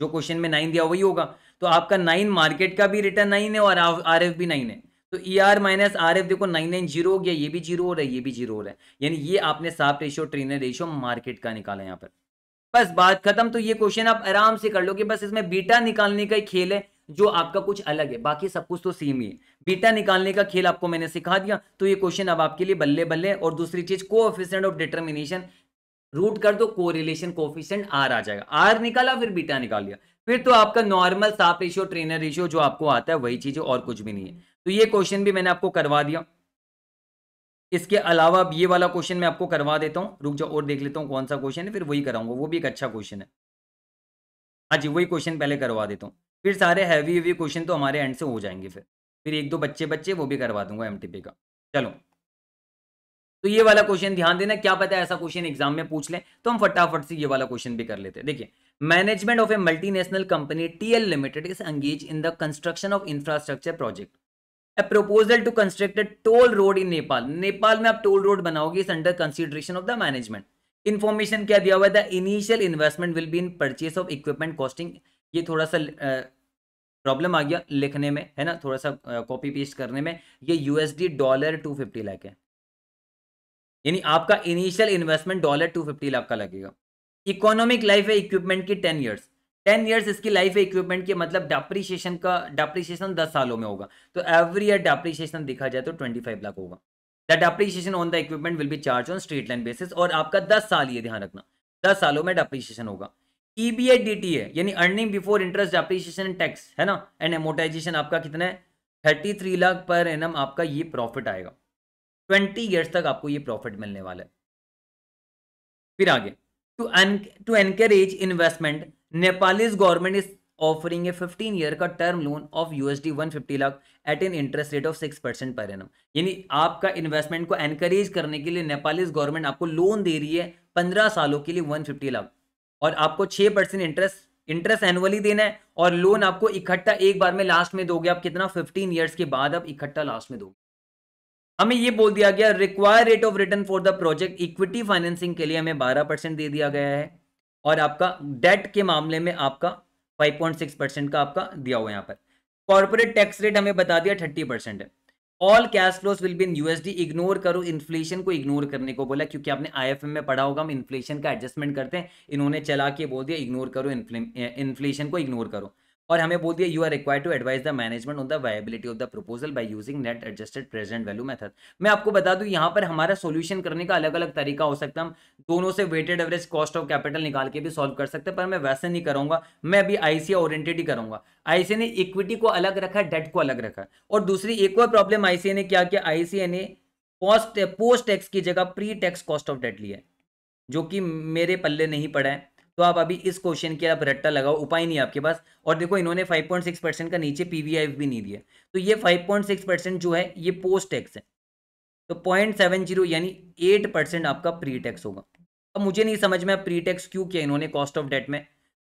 जो क्वेश्चन में नाइन दिया वही होगा तो आपका नाइन मार्केट का भी रिटर्न नाइन है और आर भी नाइन है तो E R minus R F देखो नाइन नाइन जीरो हो गया ये भी जीरो हो रहा है ये भी जीरो हो रहा है यानी ये आपने साफ रेशियो ट्रेनर रेशियो मार्केट का निकाला यहाँ पर बस बात खत्म तो ये क्वेश्चन आप आराम से कर लो कि बस इसमें बीटा निकालने का ही खेल है जो आपका कुछ अलग है बाकी सब कुछ तो सेम ही है बीटा निकालने का खेल आपको मैंने सिखा दिया तो ये क्वेश्चन अब आपके लिए बल्ले बल्ले और दूसरी चीज कोऑफिशिएंट ऑफ डिटर्मिनेशन रूट कर दो कोरिलेशन कोफिशेंट आर आ जाएगा आर निकाला फिर बीटा निकाल लिया फिर तो आपका नॉर्मल साफ रेशियो ट्रेनर रेशियो जो आपको आता है वही चीज और कुछ भी नहीं है तो ये क्वेश्चन भी मैंने आपको करवा दिया इसके अलावा अब ये वाला क्वेश्चन मैं आपको करवा देता हूँ रुक जाओ और देख लेता हूँ कौन सा क्वेश्चन है फिर वही कराऊंगा वो भी एक अच्छा क्वेश्चन है हाँ जी वही क्वेश्चन पहले करवा देता हूँ फिर सारे हैवी हैवी क्वेश्चन तो हमारे एंड से हो जाएंगे फिर फिर एक दो बच्चे बच्चे वो भी करवा दूंगा एम का चलो तो ये वाला क्वेश्चन ध्यान देना क्या पता है ऐसा क्वेश्चन एग्जाम में पूछ ले तो हम फटाफट से ये वाला क्वेश्चन भी कर लेते हैं देखिए management of a multinational company TL limited is engage in the construction of infrastructure project a proposal to construct a toll road in Nepal. Nepal में आप टोल रोड बनाओगे इस under consideration of the management information क्या दिया हुआ है the initial investment will be in purchase of equipment costing ये थोड़ा सा प्रॉब्लम आ गया लिखने में है ना थोड़ा सा कॉपी पेस्ट करने में ये USD dollar two fifty lakh है यानी आपका initial investment dollar two fifty lakh का लगेगा इकोनॉमिक लाइफ है इक्विपमेंट की टेन ईयर्स टेन ईयर्स इसकी लाइफ है इक्विपमेंट की मतलब डेप्रिशिएशन का डेप्रिशिएशन दस सालों में होगा तो एवरी ईयर डेप्रिशिएशन देखा जाए तो ट्वेंटी फाइव लाख होगा the depreciation on the equipment will be charge on straight line basis और आपका दस साल ये ध्यान रखना दस सालों में डेप्रिशिएशन होगा ईबीएडीटी e है यानी earning before interest appreciation tax है ना एंड एमोटाइजेशन आपका कितना है thirty three lakh per annum आपका ये प्रॉफिट आएगा ट्वेंटी ईयर्स तक आपको ये प्रॉफिट मिलने वाला है फिर आगे to to encourage investment Nepalese government is offering a fifteen year का term loan of USD fifty lakh at an interest rate of six percent per annum यानी आपका इन्वेस्टमेंट को एनकरेज करने के लिए नेपालीज गवर्नमेंट आपको लोन दे रही है पंद्रह सालों के लिए वन फिफ्टी लाख और आपको छह परसेंट इंटरेस्ट इंटरेस्ट एनुअली देना है और लोन आपको इकट्ठा एक बार में लास्ट में दोगे आप कितना फिफ्टीन ईयर्स के बाद आप इकट्ठा लास्ट में दोगे हमें ये बोल दिया गया require rate of return for the project equity financing के लिए हमें बारह परसेंट दे दिया गया है और आपका डेट के मामले में आपका फाइव पॉइंट सिक्स परसेंट का आपका दिया हुआ यहाँ पर कॉर्पोरेट टैक्स रेट हमें बता दिया थर्टी परसेंट है all cash flows will be in USD ignore करो इन्फ्लेशन को इग्नोर करने को बोला क्योंकि आपने आईएफएम में पढ़ा होगा हम इन्फ्लेशन का एडजस्टमेंट करते हैं इन्होंने चला के बोल दिया इग्नोर करो इन्फ्लेशन को इग्नोर करो और हमें बोल दिया you are require to advise the management on the viability of the proposal by using net adjusted present value method मैं आपको बता दूं यहाँ पर हमारा सोल्यूशन करने का अलग अलग तरीका हो सकता है हम दोनों से weighted average cost of capital निकाल के भी सॉल्व कर सकते हैं पर मैं वैसे नहीं करूंगा मैं अभी आईसीए ओरिएंटेड ही करूंगा आईसीए ने इक्विटी को अलग रखा है डेट को अलग रखा है और दूसरी एक और प्रॉब्लम आईसीए ने क्या किया आईसीए ने पोस्ट पोस्ट टैक्स की जगह pre tax cost of debt लिया जो कि मेरे पल्ले नहीं पड़ा है तो आप अभी इस क्वेश्चन के आप रट्टा लगाओ उपाय नहीं आपके पास और देखो इन्होंने 5.6 परसेंट का नीचे पी भी नहीं दिया तो ये 5.6 परसेंट जो है ये पोस्ट टैक्स है तो 0.70 यानी 8 परसेंट आपका प्री टैक्स होगा अब मुझे नहीं समझ में प्री टैक्स क्यों किया इन्होंने कॉस्ट ऑफ डेट में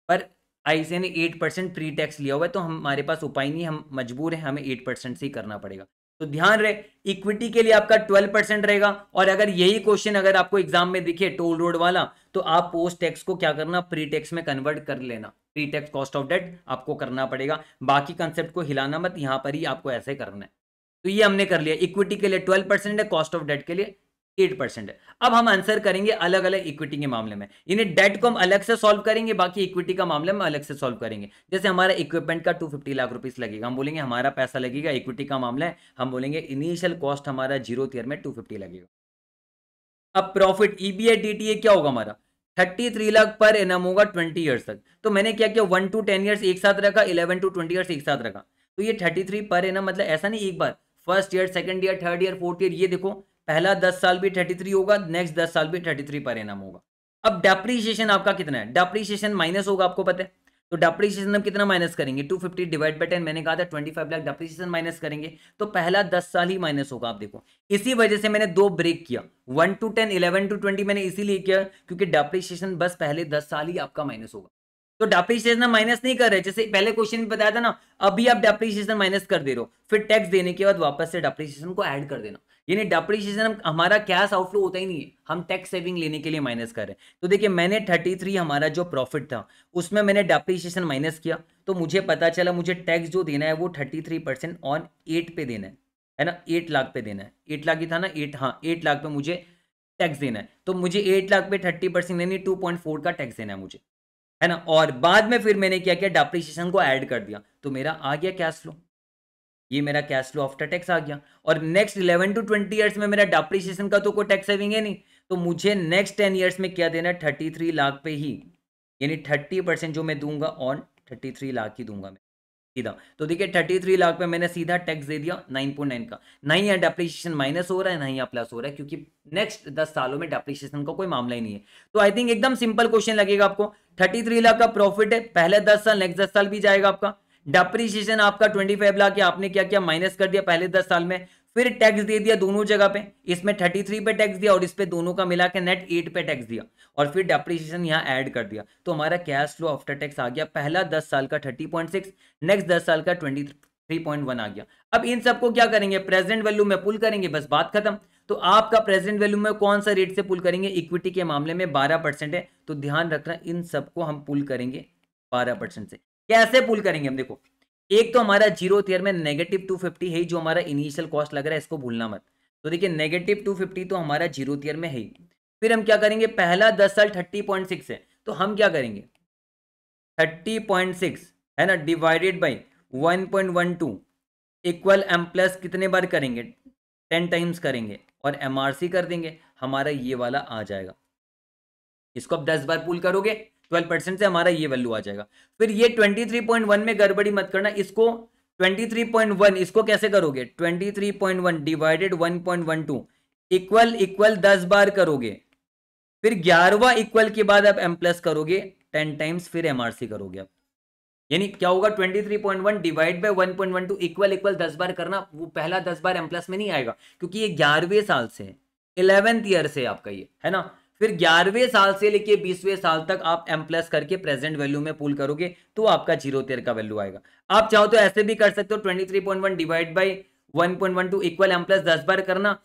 पर आई ने एट परसेंट प्री टैक्स लिया हुआ है तो हमारे पास उपाय नहीं हम मजबूर हैं हमें एट परसेंट से ही करना पड़ेगा तो ध्यान रहे इक्विटी के लिए आपका ट्वेल्व परसेंट रहेगा और अगर यही क्वेश्चन अगर आपको एग्जाम में दिखे टोल रोड वाला तो आप पोस्ट टैक्स को क्या करना प्री टैक्स में कन्वर्ट कर लेना pre tax cost of debt आपको करना पड़ेगा बाकी कंसेप्ट को हिलाना मत यहाँ पर ही आपको ऐसे करना है तो ये हमने कर लिया इक्विटी के लिए ट्वेल्व परसेंट है कॉस्ट ऑफ डेट के लिए एट परसेंट है अब हम आंसर करेंगे अलग अलग इक्विटी के मामले में इन्हें डेट को हम अलग से सॉल्व करेंगे बाकी इक्विटी का मामले में अलग से सॉल्व करेंगे जैसे हमारा इक्विपमेंट का टू फिफ्टी लाख रुपीस लगेगा हम बोलेंगे हमारा पैसा लगेगा इक्विटी का मामला है हम बोलेंगे इनिशियल कॉस्ट हमारा जीरो ईयर में टू फिफ्टी लगेगा अब प्रॉफिट ईबीए डी क्या होगा हमारा thirty three lakh per annum होगा ट्वेंटी ईयर्स तक तो मैंने क्या किया वन टू टेन ईयर्स एक साथ रखा इलेवन टू ट्वेंटी ईयर्स एक साथ रखा तो ये थर्टी थ्री पर एनम मतलब ऐसा नहीं एक बार first year second year third year fourth year ये देखो पहला दस साल भी थर्टी थ्री होगा नेक्स्ट दस साल भी थर्टी थ्री पर एनम होगा अब डेप्रीशिएशन आपका कितना है डेप्रीशिएशन माइनस होगा आपको पता है तो डप्रीशिएशन हम कितना माइनस करेंगे 250 डिवाइड बाई टेन मैंने कहा था 25 लाख डप्रीशिएशन माइनस करेंगे तो पहला 10 साल ही माइनस होगा आप देखो इसी वजह से मैंने दो ब्रेक किया 1 टू 10 11 टू 20 मैंने इसीलिए किया क्योंकि डप्रीशिएशन बस पहले 10 साल ही आपका माइनस होगा तो डेप्रीशिएशन माइनस नहीं कर रहे जैसे पहले क्वेश्चन में बताया था ना अभी आप डेप्रीशिएशन माइनस कर दे रहे हो फिर टैक्स देने के बाद वापस से डेप्रीशिएशन को ऐड कर देना यानी डेप्रीशिएशन हमारा कैश आउटफ्लो होता ही नहीं है हम टैक्स सेविंग लेने के लिए माइनस कर रहे हैं तो देखिए मैंने थर्टी थ्री हमारा जो प्रॉफिट था उसमें मैंने डेप्रीशिएशन माइनस किया तो मुझे पता चला मुझे टैक्स जो देना है वो thirty three percent on eight पे देना है है ना एट लाख पे देना है एट लाख ही था ना एट हाँ एट लाख पे मुझे टैक्स देना है तो मुझे एट लाख पे थर्टी परसेंट यानी टू पॉइंट फोर का टैक्स देना है मुझे है ना और बाद में फिर मैंने क्या किया डेप्रिशिएशन को ऐड कर दिया तो मेरा आ गया कैश फ्लो ये मेरा कैश फ्लो आफ्टर टैक्स आ गया और next eleven to twenty years में मेरा डाप्रिसिएशन का तो कोई टैक्स सेविंग है नहीं तो मुझे नेक्स्ट टेन ईयर्स में क्या देना है थर्टी थ्री लाख पे ही यानी थर्टी परसेंट जो मैं दूंगा ऑन थर्टी थ्री लाख ही दूंगा मैं सीधा तो देखिए थर्टी थ्री लाख पे मैंने सीधा टैक्स दे दिया नाइन पॉइंट नाइन का ना ही यहाँ डेप्रिसिएशन माइनस हो रहा है ना ही यहाँ प्लस हो रहा है क्योंकि नेक्स्ट दस सालों में डेप्रिशिएशन का कोई मामला ही नहीं है तो आई थिंक एकदम सिंपल क्वेश्चन लगेगा आपको थर्टी थ्री लाख का प्रॉफिट है पहले दस साल नेक्स्ट दस साल भी जाएगा आपका डेप्रीशिएशन आपका ट्वेंटी फाइव लाख आपने क्या किया माइनस कर दिया पहले दस साल में फिर टैक्स दे दिया दोनों जगह पे इसमें थर्टी थ्री पे टैक्स दिया और इस पे दोनों का मिला के नेट एट पे टैक्स दिया और फिर डेप्रिसिएशन यहाँ ऐड कर दिया तो हमारा कैश फ्लो आफ्टर टैक्स आ गया पहला दस साल का थर्टी पॉइंट सिक्स नेक्स्ट दस साल का ट्वेंटी थ्री पॉइंट वन आ गया अब इन सबको क्या करेंगे प्रेजेंट वैल्यू में पुल करेंगे बस बात खत्म तो आपका प्रेजेंट वैल्यू में कौन सा रेट से पुल करेंगे इक्विटी के मामले में बारह परसेंट है तो ध्यान रखना इन सबको हम पुल करेंगे बारह परसेंट से कैसे पुल करेंगे हम देखो एक तो हमारा जीरो थियर में नेगेटिव टू फिफ्टी है जो हमारा इनिशियल कॉस्ट लग रहा है इसको भूलना मत तो देखिए नेगेटिव टू तो हमारा जीरो थियर में है फिर हम क्या करेंगे पहला दस साल थर्टी पॉइंट सिक्स है तो हम क्या करेंगे थर्टी पॉइंट सिक्स है ना divided by one point one two equal M plus कितने बार करेंगे टेन टाइम्स करेंगे और एम कर देंगे हमारा ये वाला आ जाएगा इसको आप दस बार पुल करोगे ट्वेल्व परसेंट से हमारा ये वैल्यू आ जाएगा फिर ये ट्वेंटी थ्री पॉइंट वन में गड़बड़ी मत करना इसको ट्वेंटी थ्री पॉइंट वन इसको कैसे करोगे twenty three point one divided one point one two equal equal दस बार करोगे फिर ग्यारहवा इक्वल के बाद आप एम प्लस करोगे टेन टाइम्स फिर एमआरसी करोगे आप यानी क्या होगा 23.1 डिवाइड बाय 1.12 इक्वल इक्वल दस बार करना वो पहला दस बार एम प्लस में नहीं आएगा क्योंकि ये ग्यारहवें साल से है इलेवेंथ ईयर से आपका ये है ना फिर ग्यारहवें साल से लेके बीसवें साल तक आप एम प्लस करके प्रेजेंट वैल्यू में पुल करोगे तो आपका जीरो तेर का वैल्यू आएगा आप चाहो तो ऐसे भी कर सकते हो one divide one two equal M plus दस बार करना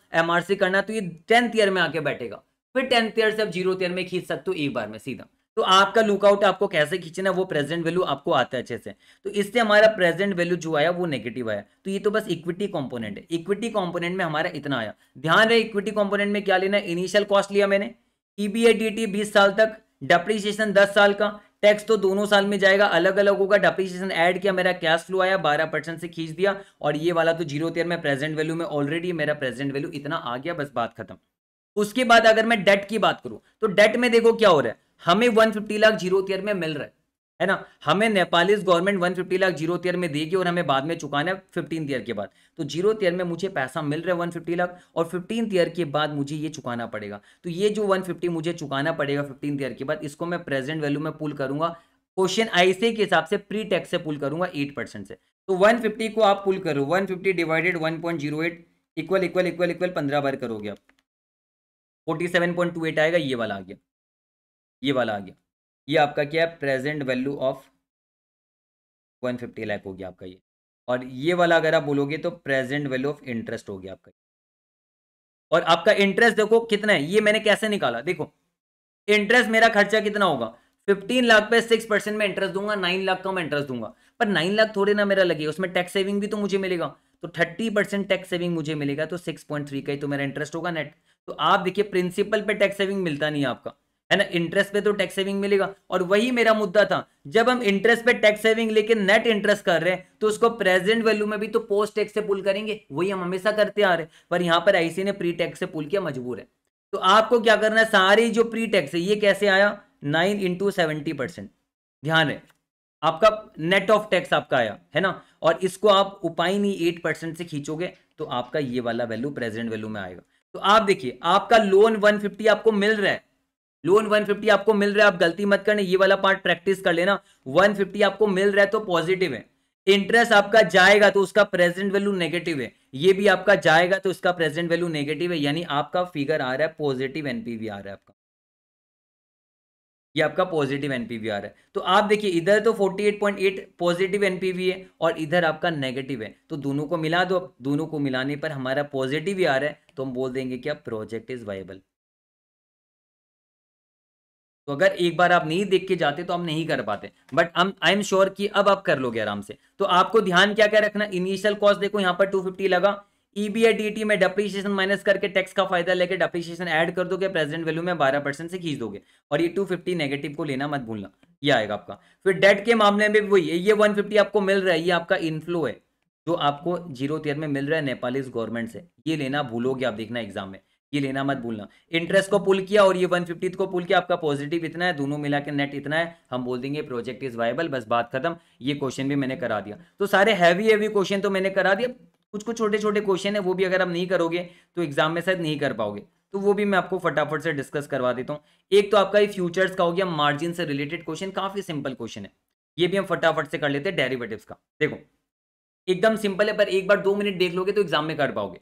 सी करना तो ये टेंथ ईयर में आके बैठेगा फिर टेंथ ईयर से आप जीरो तेयर में खींच सकते हो एक बार में सीधा तो आपका लुकआउट आपको कैसे खींचना है वो प्रेजेंट वैल्यू आपको आता है अच्छे से तो इससे हमारा प्रेजेंट वैल्यू जो आया वो नेगेटिव आया तो ये तो बस इक्विटी कॉम्पोनेंट है इक्विटी कॉम्पोनेंट में हमारा इतना आया ध्यान रहे इक्विटी कॉम्पोनेंट में क्या लेना इनिशियल कॉस्ट लिया मैंने ईबीए e बीस साल तक डेप्रीशिएशन दस साल का टैक्स तो दोनों साल में जाएगा अलग अलग होगा डेप्रीसिएशन ऐड किया मेरा कैश फ्लो आया 12 परसेंट से खींच दिया और ये वाला तो जीरो तेयर में प्रेजेंट वैल्यू में ऑलरेडी मेरा प्रेजेंट वैल्यू इतना आ गया बस बात खत्म उसके बाद अगर मैं डेट की बात करूं तो डेट में देखो क्या हो रहा है हमें 150 लाख जीरो में मिल रहा है है ना हमें Nepalese government 150 lakh zero year में देगी और हमें बाद में चुकाना है फिफ्टीन ईयर के बाद तो जीरो तेयर में मुझे पैसा मिल रहा है 150 लाख और फिफ्टीन ईयर के बाद मुझे ये चुकाना पड़ेगा तो ये जो 150 मुझे चुकाना पड़ेगा फिफ्टीन ईयर के बाद इसको मैं प्रेजेंट वैल्यू में पुल करूंगा क्वेश्चन आईसी के हिसाब से प्री टैक्स से पुल करूंगा एट परसेंट से तो फिफ्टी को आप पुल करो fifty divided eight equal equal equal equal पंद्रह बार करोगे आप एट आएगा ये वाला आ गया ये वाला आ गया ये आपका क्या है present value of one fifty lakh हो गया आपका ये और ये वाला अगर आप बोलोगे तो प्रेजेंट वैल्यू ऑफ इंटरेस्ट हो गया आपका और आपका इंटरेस्ट देखो कितना है ये मैंने कैसे निकाला देखो इंटरेस्ट मेरा खर्चा कितना होगा फिफ्टीन लाख पे सिक्स परसेंट में इंटरेस्ट दूंगा नाइन लाख का मैं इंटरेस्ट दूंगा पर नाइन लाख थोड़े ना मेरा लगेगा उसमें टैक्स सेविंग भी तो मुझे मिलेगा तो थर्टी परसेंट टैक्स सेविंग मुझे मिलेगा तो सिक्स पॉइंट थ्री का ही तो मेरा इंटरेस्ट होगा नेट तो आप देखिए प्रिंसिपल पे टैक्स सेविंग मिलता नहीं आपका है ना इंटरेस्ट पे तो टैक्स सेविंग मिलेगा और वही मेरा मुद्दा था जब हम इंटरेस्ट पे टैक्स सेविंग लेके नेट इंटरेस्ट कर रहे हैं तो उसको प्रेजेंट वैल्यू में भी तो पोस्ट टैक्स से पुल करेंगे वही हम हमेशा करते आ रहे हैं पर यहाँ पर आईसी ने प्री टैक्स से पुल किया मजबूर है तो आपको क्या करना है सारी जो प्री टैक्स है ये कैसे आया नाइन इंटू सेवेंटी परसेंट ध्यान है आपका नेट ऑफ टैक्स आपका आया है ना और इसको आप उपाय नहीं एट परसेंट से खींचोगे तो आपका ये वाला वैल्यू प्रेजेंट वैल्यू में आएगा तो आप देखिए आपका लोन 150 आपको मिल रहा है लोन 150 आपको मिल रहा है आप गलती मत करना ये वाला पार्ट प्रैक्टिस कर लेना 150 आपको मिल रहा है तो पॉजिटिव है इंटरेस्ट आपका जाएगा तो उसका प्रेजेंट वैल्यू नेगेटिव है ये भी आपका जाएगा तो उसका प्रेजेंट वैल्यू नेगेटिव है यानी आपका फिगर आ रहा है पॉजिटिव एनपीवी आ रहा है आपका ये आपका पॉजिटिव एनपीवी आ रहा है तो आप देखिए इधर तो 48.8 पॉजिटिव एनपीवी है और इधर आपका नेगेटिव है तो दोनों को मिला दो दोनों को मिलाने पर हमारा पॉजिटिव ही आ रहा है तो हम बोल देंगे कि प्रोजेक्ट इज वाइबल तो अगर एक बार आप नहीं देख के जाते तो हम नहीं कर पाते बट हम आई एम श्योर कि अब आप कर लोगे आराम से तो आपको ध्यान क्या क्या रखना इनिशियल कॉस्ट देखो यहाँ पर 250 लगा ईबी या डीटी में डेप्रीशिएशन माइनस करके टैक्स का फायदा लेके डेप्रीशिएशन ऐड कर दोगे प्रेजेंट वैल्यू में 12 परसेंट से खींच दोगे और ये 250 नेगेटिव को लेना मत भूलना ये आएगा आपका फिर डेट के मामले में भी वही है ये फिफ्टी आपको मिल रहा है ये आपका इनफ्लो है जो आपको जीरो तेयर में मिल रहा है नेपालीज गवर्नमेंट से ये लेना भूलोगे आप देखना एग्जाम में ये लेना मत भूलना इंटरेस्ट को पुल किया और ये वन फिफ्टी को पुल किया आपका पॉजिटिव इतना है दोनों मिला के नेट इतना है हम बोल देंगे प्रोजेक्ट इज वायबल बस बात खत्म ये क्वेश्चन भी मैंने करा दिया तो सारे हैवी हैवी क्वेश्चन तो मैंने करा दिया कुछ कुछ छोटे छोटे क्वेश्चन है वो भी अगर आप नहीं करोगे तो एग्जाम में शायद नहीं कर पाओगे तो वो भी मैं आपको फटाफट से डिस्कस करवा देता हूँ एक तो आपका ये फ्यूचर्स का हो गया मार्जिन से रिलेटेड क्वेश्चन काफी सिंपल क्वेश्चन है ये भी हम फटाफट से कर लेते हैं डेरिवेटिव्स का देखो एकदम सिंपल है पर एक बार दो मिनट देख लोगे तो एग्जाम में कर पाओगे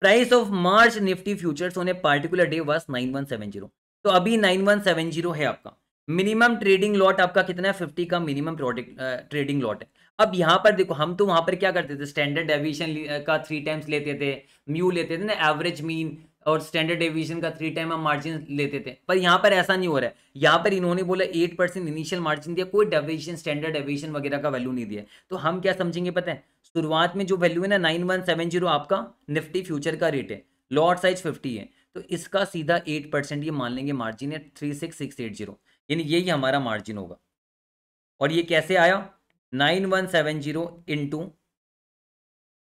price of March Nifty futures on a particular day nine one seven zero तो अभी नाइन वन सेवन जीरो है आपका मिनिमम ट्रेडिंग लॉट आपका कितना है फिफ्टी का मिनिमम प्रोडक्ट ट्रेडिंग लॉट है अब यहाँ पर देखो हम तो वहाँ पर क्या करते थे स्टैंडर्ड एविएशन का थ्री टाइम्स लेते थे म्यू लेते थे ना एवरेज मीन और स्टैंडर्ड एविएशन का थ्री टाइम हम मार्जिन लेते थे पर यहाँ पर ऐसा नहीं हो रहा है यहाँ पर इन्होंने बोला एट परसेंट इनिशियल मार्जिन दिया कोई डेविएशन स्टैंडर्ड एविएशन वगैरह का वैल्यू नहीं दिया तो हम क्या समझेंगे पता है शुरुआत में जो वैल्यू है ना नाइन वन सेवन जीरो आपका निफ्टी फ्यूचर का रेट है लॉट साइज फिफ्टी है तो इसका सीधा एट परसेंट ये मान लेंगे मार्जिन है three six six eight zero यानी यही हमारा मार्जिन होगा और ये कैसे आया nine one seven zero into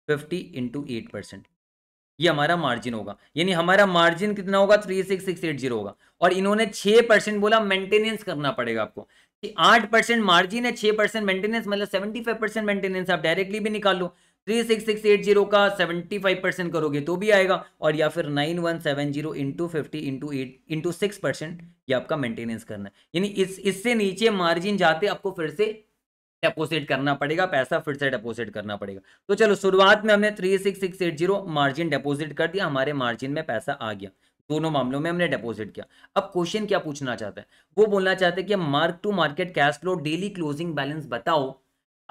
fifty into eight percent ये हमारा मार्जिन होगा यानी हमारा मार्जिन कितना होगा three six six eight zero होगा और इन्होंने छह परसेंट बोला मेंटेनेंस करना पड़ेगा आपको कि आठ परसेंट मार्जिन है छह परसेंट मेंटेनेंस मतलब सेवेंटी फाइव परसेंट मेंटेनेंस आप डायरेक्टली भी निकाल लो three six six eight zero का सेवेंटी फाइव परसेंट करोगे तो भी आएगा और या फिर nine one seven zero into fifty into eight into six percent ये आपका मेंटेनेंस करना है यानी इस इससे नीचे मार्जिन जाते आपको फिर से डेपोजिट करना पड़ेगा पैसा फिर से डिपोजिट करना पड़ेगा तो चलो शुरुआत में हमने three six six eight zero margin deposit कर दिया हमारे मार्जिन में पैसा आ गया दोनों मामलों में हमने डेपोजिट किया अब क्वेश्चन क्या पूछना चाहता है वो बोलना चाहते हैं कि mark to market cash flow daily closing balance बताओ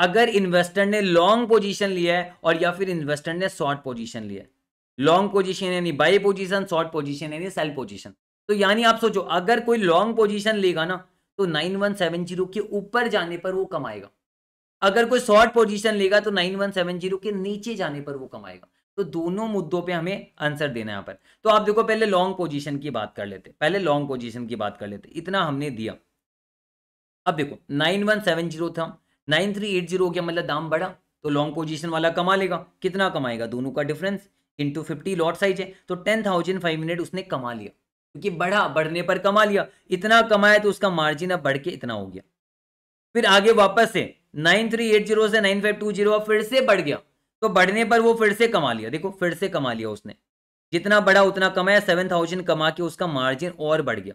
अगर इन्वेस्टर ने लॉन्ग पोजिशन लिया है और या फिर इन्वेस्टर ने शॉर्ट पोजिशन लिया है लॉन्ग पोजिशन यानी बाई पोजिशन शॉर्ट पोजिशन यानी सेल पोजिशन तो यानी आप सोचो अगर कोई लॉन्ग पोजिशन लेगा ना तो नाइन वन सेवन जीरो के ऊपर जाने पर वो कमाएगा अगर कोई शॉर्ट पोजीशन लेगा तो नाइन वन सेवन जीरो के नीचे जाने पर वो कमाएगा तो दोनों मुद्दों पे हमें आंसर देना है यहाँ पर तो आप देखो पहले लॉन्ग पोजीशन की बात कर लेते पहले लॉन्ग पोजीशन की बात कर लेते इतना हमने दिया अब देखो नाइन वन सेवन जीरो था नाइन थ्री एट जीरो हो गया मतलब दाम बढ़ा तो लॉन्ग पोजीशन वाला कमा लेगा कितना कमाएगा दोनों का difference into fifty lot size है तो टेन थाउजेंड फाइव हंड्रेड उसने कमा लिया क्योंकि बढ़ा बढ़ने पर कमा लिया इतना कमाया तो उसका मार्जिन अब बढ़ के इतना हो गया फिर आगे वापस से नाइन थ्री एट जीरो से नाइन फाइव टू जीरो फिर से बढ़ गया तो बढ़ने पर वो फिर से कमा लिया देखो फिर से कमा लिया उसने जितना बड़ा उतना कमाया सेवन थाउजेंड कमा के उसका मार्जिन और बढ़ गया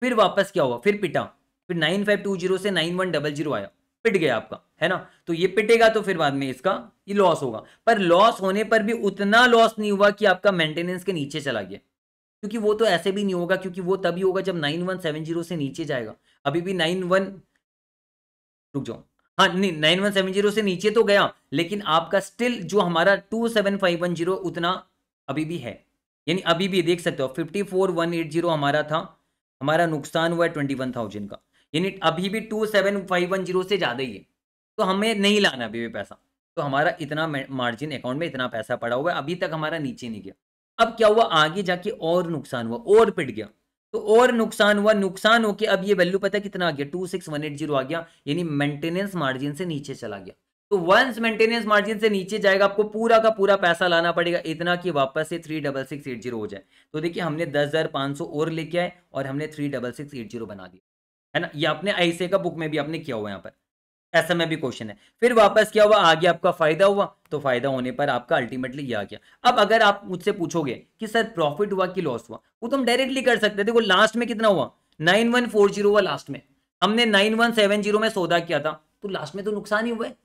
फिर वापस क्या हुआ फिर पिटा फिर नाइन फाइव टू जीरो से नाइन वन डबल जीरो आया पिट गया आपका है ना तो ये पिटेगा तो फिर बाद में इसका ये लॉस होगा पर लॉस होने पर भी उतना लॉस नहीं हुआ कि आपका मेंटेनेंस के नीचे चला गया क्योंकि वो तो ऐसे भी नहीं होगा क्योंकि वो तभी होगा जब नाइन वन सेवन जीरो से नीचे जाएगा अभी भी नाइन वन रुक जाओ हाँ नहीं नाइन वन सेवन जीरो से नीचे तो गया लेकिन आपका स्टिल जो हमारा two seven five one zero उतना अभी भी है यानी अभी भी देख सकते हो fifty four one eight zero हमारा था हमारा नुकसान हुआ है ट्वेंटी वन थाउजेंड का यानी अभी भी two seven five one zero से ज़्यादा ही है तो हमें नहीं लाना अभी भी पैसा तो हमारा इतना मार्जिन अकाउंट में इतना पैसा पड़ा हुआ है अभी तक हमारा नीचे नहीं गया अब क्या हुआ आगे जाके और नुकसान हुआ और पिट गया तो और नुकसान हुआ नुकसान के अब ये वैल्यू पता है कितना आ गया two six one eight zero आ गया यानी मेंटेनेंस मार्जिन से नीचे चला गया तो वंस मेंटेनेंस मार्जिन से नीचे जाएगा आपको पूरा का पूरा पैसा लाना पड़ेगा इतना कि वापस से three double six eight zero हो जाए तो देखिए हमने दस हजार पांच सौ और लेके आए और हमने three double six eight zero बना दिया है ना ये आपने आईसीए का बुक में भी आपने किया हुआ यहाँ पर ऐसा में भी क्वेश्चन है फिर वापस क्या हुआ आगे आपका फायदा हुआ तो फायदा होने पर आपका अल्टीमेटली आ गया अब अगर आप मुझसे पूछोगे कि सर प्रॉफिट हुआ कि लॉस हुआ वो तो हम डायरेक्टली कर सकते थे वो लास्ट में कितना हुआ नाइन वन फोर जीरो हुआ लास्ट में हमने नाइन वन सेवन जीरो में सौदा किया था तो लास्ट में तो नुकसान ही हुआ है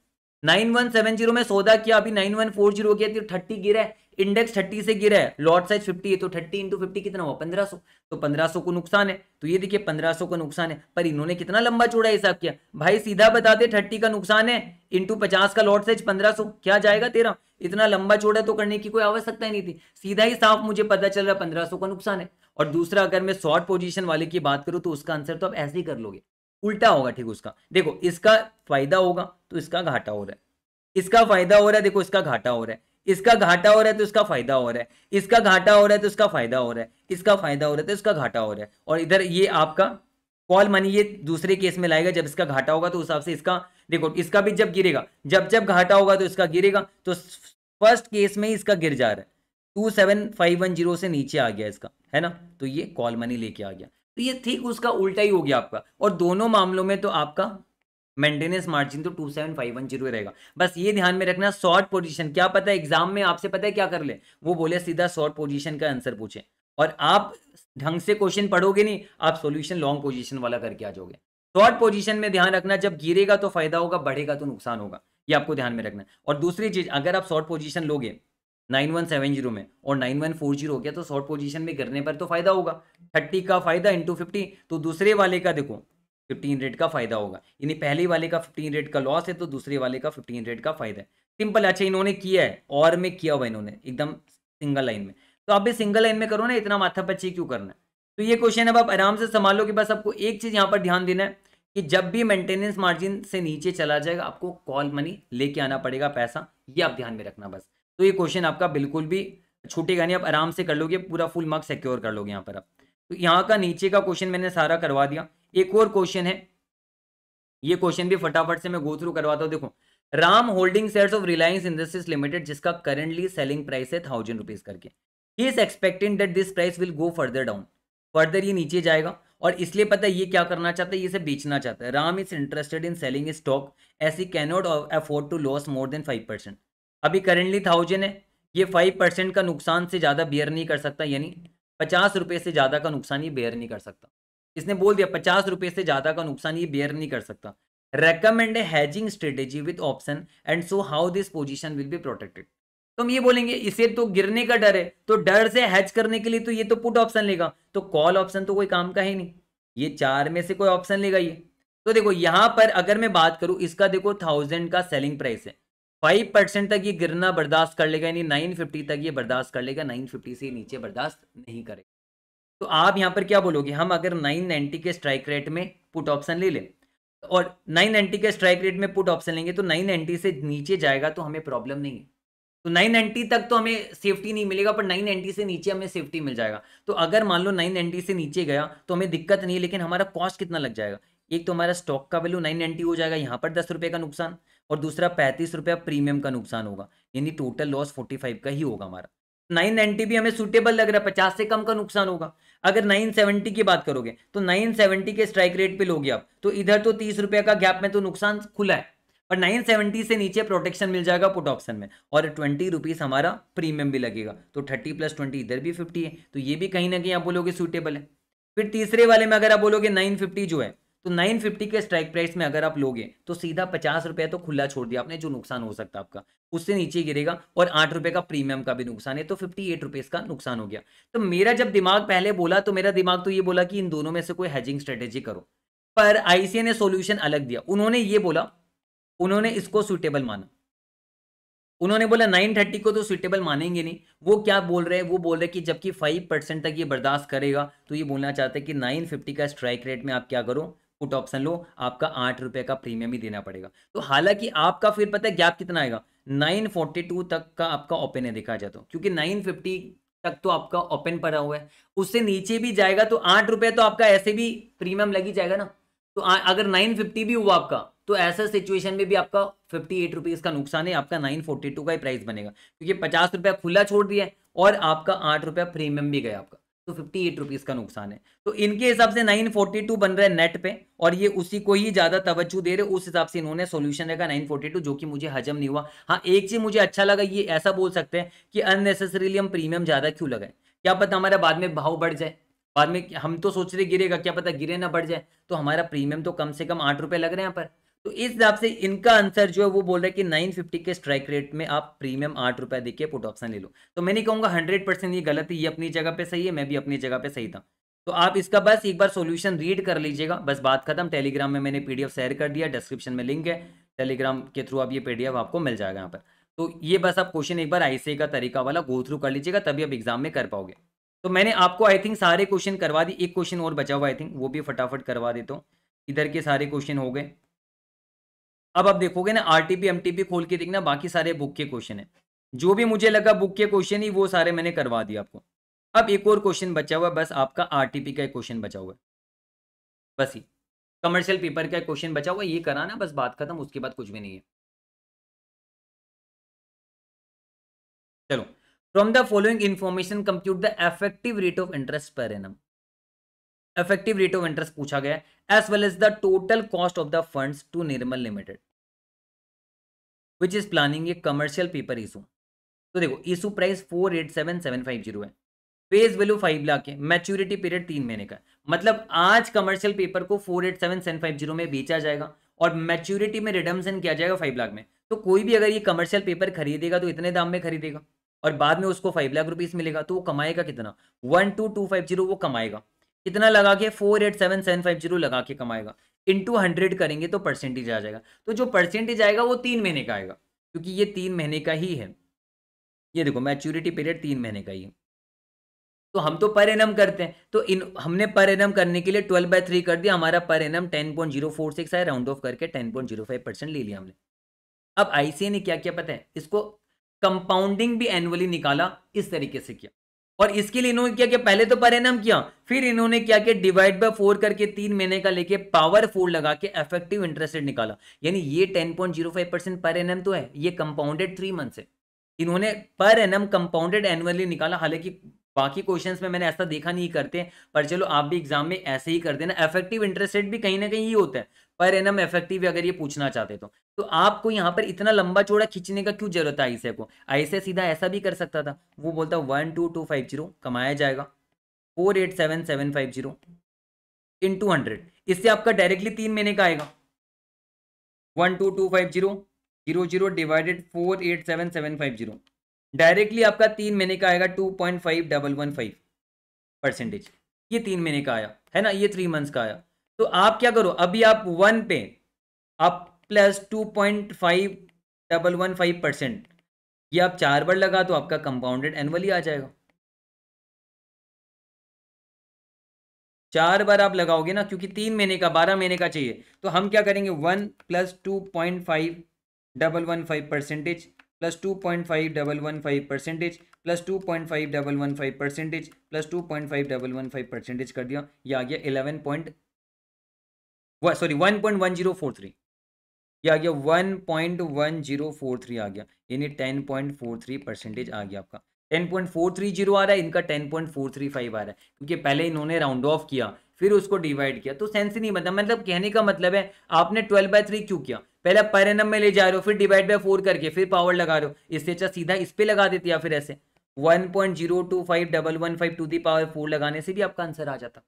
नाइन वन सेवन जीरो में सौदा किया अभी नाइन वन फोर जीरो किया तो थर्टी गिरा है इंडेक्स थर्टी से गिरा है लॉट साइज 50 है तो 30 इंटू फिफ्टी कितना हुआ पंद्रह सौ तो 1500 को नुकसान है तो ये देखिए पंद्रह सौ का नुकसान है पर इन्होंने कितना लंबा चौड़ा हिसाब किया भाई सीधा बताते थर्टी का नुकसान है इंटू पचास का लॉट साइज पंद्रह सौ क्या जाएगा तेरा इतना लंबा चौड़ा तो करने की कोई आवश्यकता ही नहीं थी सीधा ही साफ मुझे पता चल रहा पंद्रह सौ का नुकसान है और दूसरा अगर मैं शॉर्ट पोजिशन वाले की बात करूँ तो उसका आंसर तो आप ऐसे ही कर लोगे उल्टा होगा ठीक उसका देखो इसका फायदा होगा तो इसका घाटा हो रहा है इसका फायदा हो रहा है देखो इसका घाटा हो रहा है इसका घाटा हो रहा है तो इसका फायदा हो रहा है इसका घाटा हो रहा है तो इसका फायदा हो रहा है इसका फायदा हो रहा है तो इसका घाटा हो रहा है और इधर ये आपका कॉल मनी ये दूसरे केस में लाएगा जब इसका घाटा होगा तो उस हिसाब से इसका देखो इसका भी जब गिरेगा जब जब घाटा होगा तो इसका गिरेगा तो फर्स्ट केस में ही इसका गिर जा रहा है two seven five one zero से नीचे आ गया इसका है ना तो ये कॉल मनी लेके आ गया तो ये ठीक उसका उल्टा ही हो गया आपका और दोनों मामलों में तो आपका मेंटेनेंस मार्जिन तो two seven five one zero रहेगा बस ये ध्यान में रखना शॉर्ट पोजीशन क्या पता है एग्जाम में आपसे पता है क्या कर ले वो बोले सीधा शॉर्ट पोजीशन का आंसर पूछे और आप ढंग से क्वेश्चन पढ़ोगे नहीं आप सोल्यूशन लॉन्ग पोजिशन वाला करके आ जाओगे शॉर्ट पोजिशन में ध्यान रखना जब गिरेगा तो फायदा होगा बढ़ेगा तो नुकसान होगा ये आपको ध्यान में रखना और दूसरी चीज अगर आप शॉर्ट पोजिशन लोगे जीरो में और जीरो हो गया तो शॉर्ट पोजिशन में गिरने पर तो फायदा होगा थर्टी का फायदा इंटू फिफ्टी तो दूसरे वाले का देखो फिफ्टीन रेट का फायदा होगा यानी पहले वाले का फिफ्टीन रेट का लॉस है तो दूसरे वाले का फिफ्टीन रेट का फायदा है सिंपल अच्छा इन्होंने किया है और में किया हुआ इन्होंने एकदम सिंगल लाइन में तो आप भी सिंगल लाइन में करो ना इतना माथा पच्ची क्यों करना है तो ये क्वेश्चन अब आप आराम से संभालो कि बस आपको एक चीज यहाँ पर ध्यान देना है कि जब भी मेंटेनेंस मार्जिन से नीचे चला जाएगा आपको कॉल मनी लेके आना पड़ेगा पैसा ये आप ध्यान में रखना बस तो ये क्वेश्चन आपका बिल्कुल भी छूटेगा नहीं आप आराम से कर लोगे पूरा फुल मार्क्स सिक्योर कर लोगे यहाँ पर आप तो यहाँ का नीचे का क्वेश्चन मैंने सारा करवा दिया एक और क्वेश्चन है ये क्वेश्चन भी फटाफट से मैं गो थ्रू करवाता हूँ देखो Ram holding shares of Reliance Industries Limited जिसका करंटली सेलिंग प्राइस है थाउजेंड रुपीज करके is expecting that this price will go further down further ये नीचे जाएगा और इसलिए पता है ये क्या करना चाहता है ये इसे बेचना चाहता है Ram is interested in selling stock as he cannot afford to loss more than five percent अभी करेंटली थाउजेंड है ये फाइव परसेंट का नुकसान से ज़्यादा बेयर नहीं कर सकता यानी पचास रुपये से ज़्यादा का नुकसान ये बेयर नहीं कर सकता इसने बोल दिया पचास रुपए से ज्यादा का नुकसान ये बेयर नहीं कर सकता recommend hedging strategy with option and so how this position will be protected तो हम ये बोलेंगे इसे तो गिरने का डर है तो डर से हैच करने के लिए तो ये तो पुट ऑप्शन लेगा तो कॉल ऑप्शन तो कोई काम का ही नहीं ये चार में से कोई ऑप्शन लेगा ये तो देखो यहां पर अगर मैं बात करूं इसका देखो थाउजेंड का सेलिंग प्राइस है फाइव परसेंट तक ये गिरना बर्दाश्त कर लेगा यानी नाइन फिफ्टी तक ये बर्दाश्त कर लेगा नाइन फिफ्टी से नीचे बर्दाश्त नहीं करेगा तो आप यहाँ पर क्या बोलोगे हम अगर 990 के स्ट्राइक रेट में पुट ऑप्शन ले लें और 990 के स्ट्राइक रेट में पुट ऑप्शन लेंगे तो 990 से नीचे जाएगा तो हमें प्रॉब्लम नहीं है तो 990 तक तो हमें सेफ्टी नहीं मिलेगा पर 990 से नीचे हमें सेफ्टी मिल जाएगा तो अगर मान लो 990 से नीचे गया तो हमें दिक्कत नहीं है लेकिन हमारा कॉस्ट कितना लग जाएगा एक तो हमारा स्टॉक का वैल्यू 990 हो जाएगा यहाँ पर दस रुपये का नुकसान और दूसरा पैंतीस रुपया प्रीमियम का नुकसान होगा यानी टोटल लॉस फोर्टी फाइव का ही होगा हमारा नाइन नाइन्टी भी हमें सुटेबल लग रहा है पचास से कम का नुकसान होगा अगर 970 की बात करोगे तो 970 के स्ट्राइक रेट पे लोगे आप तो इधर तो तीस रुपए का गैप में तो नुकसान खुला है पर 970 से नीचे प्रोटेक्शन मिल जाएगा पुट ऑप्शन में और ट्वेंटी रुपीज हमारा प्रीमियम भी लगेगा तो थर्टी प्लस ट्वेंटी इधर भी फिफ्टी है तो ये भी कहीं ना कहीं आप बोलोगे सूटेबल है फिर तीसरे वाले में अगर आप बोलोगे नाइन फिफ्टी जो है तो 950 के स्ट्राइक प्राइस में अगर आप लोगे तो सीधा पचास रुपया तो खुला छोड़ दिया आपने जो नुकसान हो सकता है आपका उससे नीचे गिरेगा और आठ रुपये का प्रीमियम का भी नुकसान है तो फिफ्टी एट रुपए का नुकसान हो गया तो मेरा जब दिमाग पहले बोला तो मेरा दिमाग तो ये बोला कि इन दोनों में से कोई हैजिंग स्ट्रेटेजी करो पर आईसीए ने सोल्यूशन अलग दिया उन्होंने ये बोला उन्होंने इसको सुटेबल माना उन्होंने बोला 930 को तो सुटेबल मानेंगे नहीं वो क्या बोल रहे हैं वो बोल रहे हैं कि जबकि 5 परसेंट तक ये बर्दाश्त करेगा तो ये बोलना चाहते हैं कि 950 का स्ट्राइक रेट में आप क्या करो पुट ऑप्शन लो आपका आठ रुपए का प्रीमियम ही देना पड़ेगा तो हालांकि आपका फिर पता है गैप कितना आएगा 942 तक का आपका ओपन है देखा जाए तो क्योंकि 950 तक तो आपका ओपन पड़ा हुआ है उससे नीचे भी जाएगा तो आठ रुपए तो आपका ऐसे भी प्रीमियम लगी जाएगा ना तो आ, अगर 950 भी हुआ आपका तो ऐसा सिचुएशन में भी आपका फिफ्टी एट रुपीज का नुकसान है आपका नाइन फोर्टी टू का ही प्राइस बनेगा क्योंकि पचास रुपया खुला छोड़ दिया और आपका आठ रुपया प्रीमियम भी गया आपका तो फिफ्टी एट रुपीज़ का नुकसान है तो इनके हिसाब से नाइन फोर्टी टू बन रहे हैं नेट पे और ये उसी को ही ज़्यादा तवज्जो दे रहे उस हिसाब से इन्होंने सोल्यूशन रखा नाइन फोर्टी टू जो कि मुझे हजम नहीं हुआ हाँ एक चीज़ मुझे अच्छा लगा ये ऐसा बोल सकते हैं कि अननेसेसरीली हम प्रीमियम ज़्यादा क्यों लगाए क्या पता हमारा बाद में भाव बढ़ जाए बाद में हम तो सोच रहे गिरेगा क्या पता गिरे ना बढ़ जाए तो हमारा प्रीमियम तो कम से कम आठ रुपये लग रहे हैं यहाँ पर तो इस हिसाब से इनका आंसर जो है वो बोल रहा है कि फिफ्टी के स्ट्राइक रेट में आप प्रीमियम आठ रुपया देखिए पुट ऑप्शन ले लो तो मैं नहीं कहूँगा हंड्रेड परसेंट ये गलत है ये अपनी जगह पे सही है मैं भी अपनी जगह पे सही था तो आप इसका बस एक बार सॉल्यूशन रीड कर लीजिएगा बस बात खत्म टेलीग्राम में मैंने पीडीएफ शेयर कर दिया डिस्क्रिप्शन में लिंक है टेलीग्राम के थ्रू आप ये पीडीएफ आपको मिल जाएगा यहाँ पर तो ये बस आप क्वेश्चन एक बार आईसीए का तरीका वाला गो थ्रू कर लीजिएगा तभी आप एग्जाम में कर पाओगे तो मैंने आपको आई थिंक सारे क्वेश्चन करवा दी एक क्वेश्चन और बचा हुआ आई थिंक वो भी फटाफट करवा देता हूँ इधर के सारे क्वेश्चन हो गए अब आप देखोगे ना आरटीपी एमटीपी खोल के देखना बाकी सारे बुक के क्वेश्चन है जो भी मुझे लगा बुक के क्वेश्चन ही वो सारे मैंने करवा दिया आपको अब एक और क्वेश्चन बचा हुआ बस आपका आरटीपी का एक क्वेश्चन बचा हुआ बस ही कमर्शियल पेपर का क्वेश्चन बचा हुआ ये कराना बस बात खत्म उसके बाद कुछ भी नहीं है चलो from the following information compute the effective rate of interest per annum effective rate of interest पूछा गया as well as the total cost of the the to Nirmal Limited which is planning a commercial paper issue तो देखो issue price four eight seven seven five zero है face value five lakh है maturity period तीन महीने का मतलब आज commercial paper को four eight seven seven five zero में बेचा जाएगा और मैच्योरिटी में रिडम्सन किया जाएगा फाइव लाख में तो कोई भी अगर ये कमर्शियल पेपर खरीदेगा तो इतने दाम में खरीदेगा और बाद में उसको फाइव लाख रुपीज मिलेगा तो वो कमाएगा कितना one two two five zero वो कमाएगा कितना लगा के four eight seven seven five zero लगा के कमाएगा टू हंड्रेड करेंगे तो परसेंटेज आ जाएगा तो जो परसेंटेज आएगा वो तीन महीने का आएगा क्योंकि ये तीन महीने का ही है ये देखो मैच्योरिटी पीरियड तीन महीने का ही है तो हम तो पर एनम करते हैं तो इन हमने पर एनम करने के लिए ट्वेल्व बाय थ्री कर दिया हमारा per annum ten point zero four six है राउंड ऑफ करके ten point zero five percent ले लिया हमने अब आईसीए ने क्या क्या पता है इसको कंपाउंडिंग भी एनुअली निकाला इस तरीके से किया और इसके लिए इन्होंने क्या किया पहले तो परिणाम किया फिर इन्होंने क्या किया डिवाइड बाय फोर करके तीन महीने का लेके पावर फोर लगा के इफेक्टिव इंटरेस्ट रेट निकाला यानी ये ten point zero five percent per annum तो है ये कंपाउंडेड थ्री मंथ्स है इन्होंने पर एनम कंपाउंडेड एनुअली निकाला हालांकि बाकी क्वेश्चन में मैंने ऐसा देखा नहीं करते पर चलो आप भी एग्जाम में ऐसे ही कर देना इफेक्टिव इंटरेस्ट रेट भी कहीं ना कहीं ये होता है पर एनम इफेक्टिव अगर ये पूछना चाहते तो तो आपको यहाँ पर इतना लंबा चौड़ा खींचने का क्यों जरूरत है आईसे को आईसे सीधा ऐसा भी कर सकता था वो बोलता one two two five zero कमाया जाएगा four eight seven seven five zero into hundred इससे आपका डायरेक्टली तीन महीने का आएगा one two two five zero zero zero divided four eight seven seven five zero directly आपका तीन महीने का आएगा two point five double one five percentage ये तीन महीने का आया है ना ये थ्री मंथ्स का आया तो आप क्या करो अभी आप वन पे आप plus two point five double one five percent ये आप चार बार लगा तो आपका कंपाउंडेड एनुअली आ जाएगा चार बार आप लगाओगे ना क्योंकि तीन महीने का बारह महीने का चाहिए तो हम क्या करेंगे one plus two point five double one five percentage plus two point five double one five percentage plus two point five double one five percentage plus two point five double one five percentage कर दिया ये आ गया eleven point sorry one point one zero four three ये आ गया one point one zero four three आ गया यानी ten point four three percentage आ गया आपका ten point four three zero आ रहा है इनका ten point four three five आ रहा है क्योंकि पहले इन्होंने राउंड ऑफ किया फिर उसको डिवाइड किया तो सेंस ही नहीं बनता मतलब कहने का मतलब है आपने ट्वेल्व बाय थ्री क्यों किया पहले परिणम में ले जा रहे हो फिर डिवाइड बाय फोर करके फिर पावर लगा रहे हो इससे अच्छा सीधा इस पर लगा देते या फिर ऐसे one point zero two five double one five two the power four लगाने से भी आपका आंसर आ जाता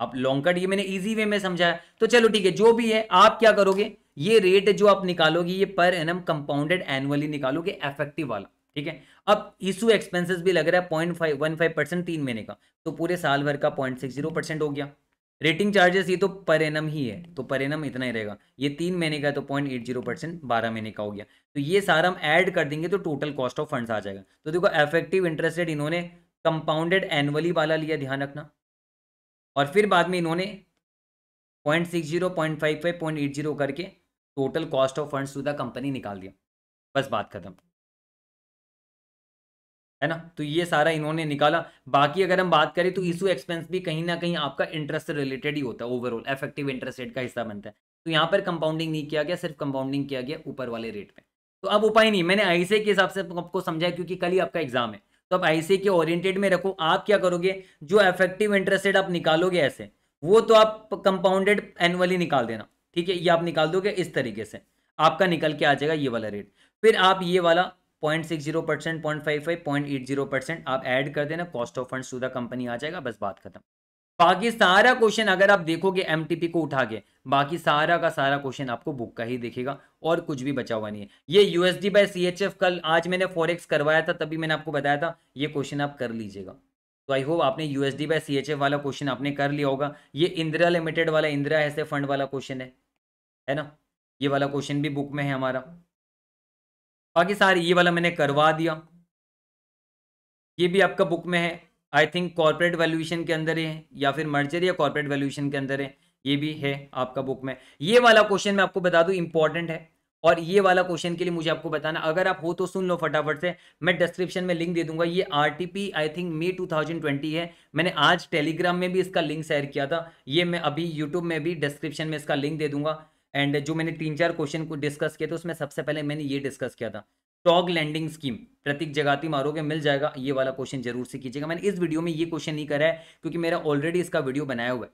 अब लॉन्ग कट ये मैंने इजी वे में समझाया तो चलो ठीक है जो भी है आप क्या करोगे ये रेट जो आप निकालोगे ये पर एनम कंपाउंडेड एनुअली निकालोगे एफेक्टिव वाला ठीक है अब इशू एक्सपेंसेस भी लग रहा है point five one five percent तीन महीने का तो पूरे साल भर का पॉइंट सिक्स जीरो परसेंट हो गया रेटिंग चार्जेस ये तो पर एनम ही है तो पर एनम इतना ही रहेगा ये तीन महीने का तो पॉइंट एट जीरो परसेंट बारह महीने का हो गया तो ये सारा हम ऐड कर देंगे तो टोटल कॉस्ट ऑफ फंड्स आ जाएगा तो देखो एफेक्टिव इंटरेस्ट रेट इन्होंने कंपाउंडेड एनुअली वाला लिया ध्यान रखना और फिर बाद में इन्होंने point six zero point five five point eight zero करके total cost of funds to the company निकाल दिया बस बात खत्म है ना तो ये सारा इन्होंने निकाला बाकी अगर हम बात करें तो इशू एक्सपेंस भी कहीं ना कहीं आपका इंटरेस्ट रिलेटेड ही होता है ओवरऑल इफेक्टिव इंटरेस्ट रेट का हिस्सा बनता है तो यहाँ पर कंपाउंडिंग नहीं किया गया सिर्फ कंपाउंडिंग किया गया ऊपर वाले रेट में तो अब उपाय नहीं मैंने आई के हिसाब से आपको समझाया क्योंकि कल ही आपका एग्जाम है तो आप आई के ओरिएंटेड में रखो आप क्या करोगे जो इफेक्टिव इंटरेस्ट रेट आप निकालोगे ऐसे वो तो आप कंपाउंडेड एनुअली निकाल देना ठीक है ये आप निकाल दोगे इस तरीके से आपका निकल के आ जाएगा ये वाला रेट फिर आप ये वाला point six zero percent point five five point eight zero percent आप ऐड कर देना कॉस्ट ऑफ फंड कंपनी आ जाएगा बस बात खत्म बाकी सारा क्वेश्चन अगर आप देखोगे एम को उठा के बाकी सारा का सारा क्वेश्चन आपको बुक का ही देखेगा और कुछ भी बचा हुआ नहीं है ये यूएसडी बाय सी कल आज मैंने फॉरेक्स करवाया था तभी मैंने आपको बताया था ये क्वेश्चन आप कर लीजिएगा तो आई होप आपने यूएसडी बाय सी वाला क्वेश्चन आपने कर लिया होगा ये इंदिरा लिमिटेड वाला इंदिरा ऐसे फंड वाला क्वेश्चन है है ना ये वाला क्वेश्चन भी बुक में है हमारा बाकी सारे ये वाला मैंने करवा दिया ये भी आपका बुक में है आई थिंक कॉर्पोरेट वैल्यूएशन के अंदर है या फिर मर्जर या कॉर्पोरेट वैल्यूएशन के अंदर है ये भी है आपका बुक में ये वाला क्वेश्चन मैं आपको बता दूं इंपॉर्टेंट है और ये वाला क्वेश्चन के लिए मुझे आपको बताना अगर आप हो तो सुन लो फटाफट से मैं डिस्क्रिप्शन में लिंक दे दूंगा ये आर आई थिंक मे 2020 है मैंने आज टेलीग्राम में भी इसका लिंक शेयर किया था ये मैं अभी यूट्यूब में भी डिस्क्रिप्शन में इसका लिंक दे दूंगा एंड जो मैंने तीन चार क्वेश्चन को डिस्कस किया था उसमें सबसे पहले मैंने ये डिस्कस किया था टॉग लैंडिंग स्कीम प्रतीक जगाती मारोगे मिल जाएगा ये वाला क्वेश्चन जरूर से कीजिएगा मैंने इस वीडियो में ये क्वेश्चन नहीं करा है क्योंकि मेरा ऑलरेडी इसका वीडियो बनाया हुआ है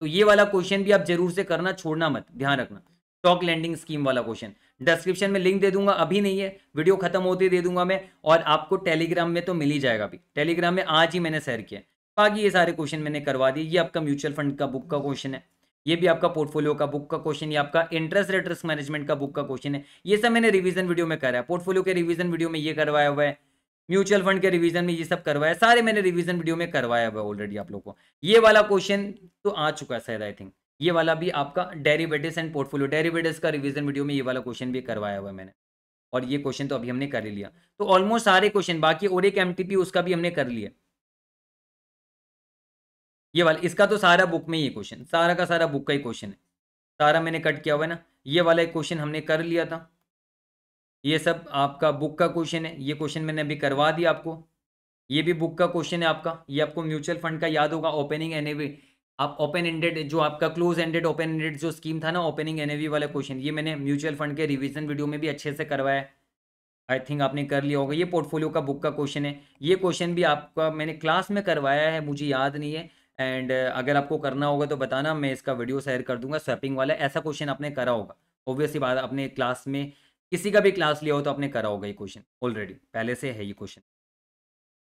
तो ये वाला क्वेश्चन भी आप जरूर से करना छोड़ना मत ध्यान रखना स्टॉक लैंडिंग स्कीम वाला क्वेश्चन डिस्क्रिप्शन में लिंक दे दूंगा अभी नहीं है वीडियो खत्म होते दे दूंगा मैं और आपको टेलीग्राम में तो मिल ही जाएगा अभी टेलीग्राम में आज ही मैंने शेयर किया बाकी ये सारे क्वेश्चन मैंने करवा दिए ये आपका म्यूचुअल फंड का बुक का क्वेश्चन है ये भी आपका पोर्टफोलियो का बुक का क्वेश्चन ये आपका इंटरेस्ट रेट रिस्क मैनेजमेंट का बुक का क्वेश्चन है ये सब मैंने रिवीजन वीडियो में करा है पोर्टफोलियो के रिवीजन वीडियो में ये करवाया हुआ है म्यूचुअल फंड के रिवीजन में ये सब करवाया सारे मैंने रिवीजन वीडियो में करवाया हुआ है ऑलरेडी आप लोगों को ये वाला क्वेश्चन तो आ चुका है शायद आई थिंक ये वाला भी आपका डेरिवेटिव्स एंड पोर्टफोलियो डेरिवेटिव्स का रिवीजन वीडियो में ये वाला क्वेश्चन भी करवाया हुआ है मैंने और ये क्वेश्चन तो अभी हमने कर लिया तो ऑलमोस्ट सारे क्वेश्चन बाकी और एक एम उसका भी हमने कर लिया ये वाला इसका तो सारा बुक में ही क्वेश्चन सारा का सारा बुक का ही क्वेश्चन है सारा मैंने कट किया हुआ है ना ये वाला क्वेश्चन हमने कर लिया था ये सब आपका बुक का क्वेश्चन है ये क्वेश्चन मैंने अभी करवा दिया आपको ये भी बुक का क्वेश्चन है आपका ये आपको म्यूचुअल फंड का याद होगा ओपनिंग एन आप ओपन एंडेड जो आपका क्लोज एंडेड ओपन एंडेड जो स्कीम था ना ओपनिंग एन वाला क्वेश्चन ये मैंने म्यूचुअल फंड के रिविजन वीडियो में भी अच्छे से करवाया है आई थिंक आपने कर लिया होगा ये पोर्टफोलियो का बुक का क्वेश्चन है ये क्वेश्चन भी आपका मैंने क्लास में करवाया है मुझे याद नहीं है एंड uh, अगर आपको करना होगा तो बताना मैं इसका वीडियो शेयर कर दूंगा स्वैपिंग वाला ऐसा क्वेश्चन आपने करा होगा ऑब्वियसली बात अपने क्लास में किसी का भी क्लास लिया हो तो आपने करा होगा ये क्वेश्चन ऑलरेडी पहले से है ये क्वेश्चन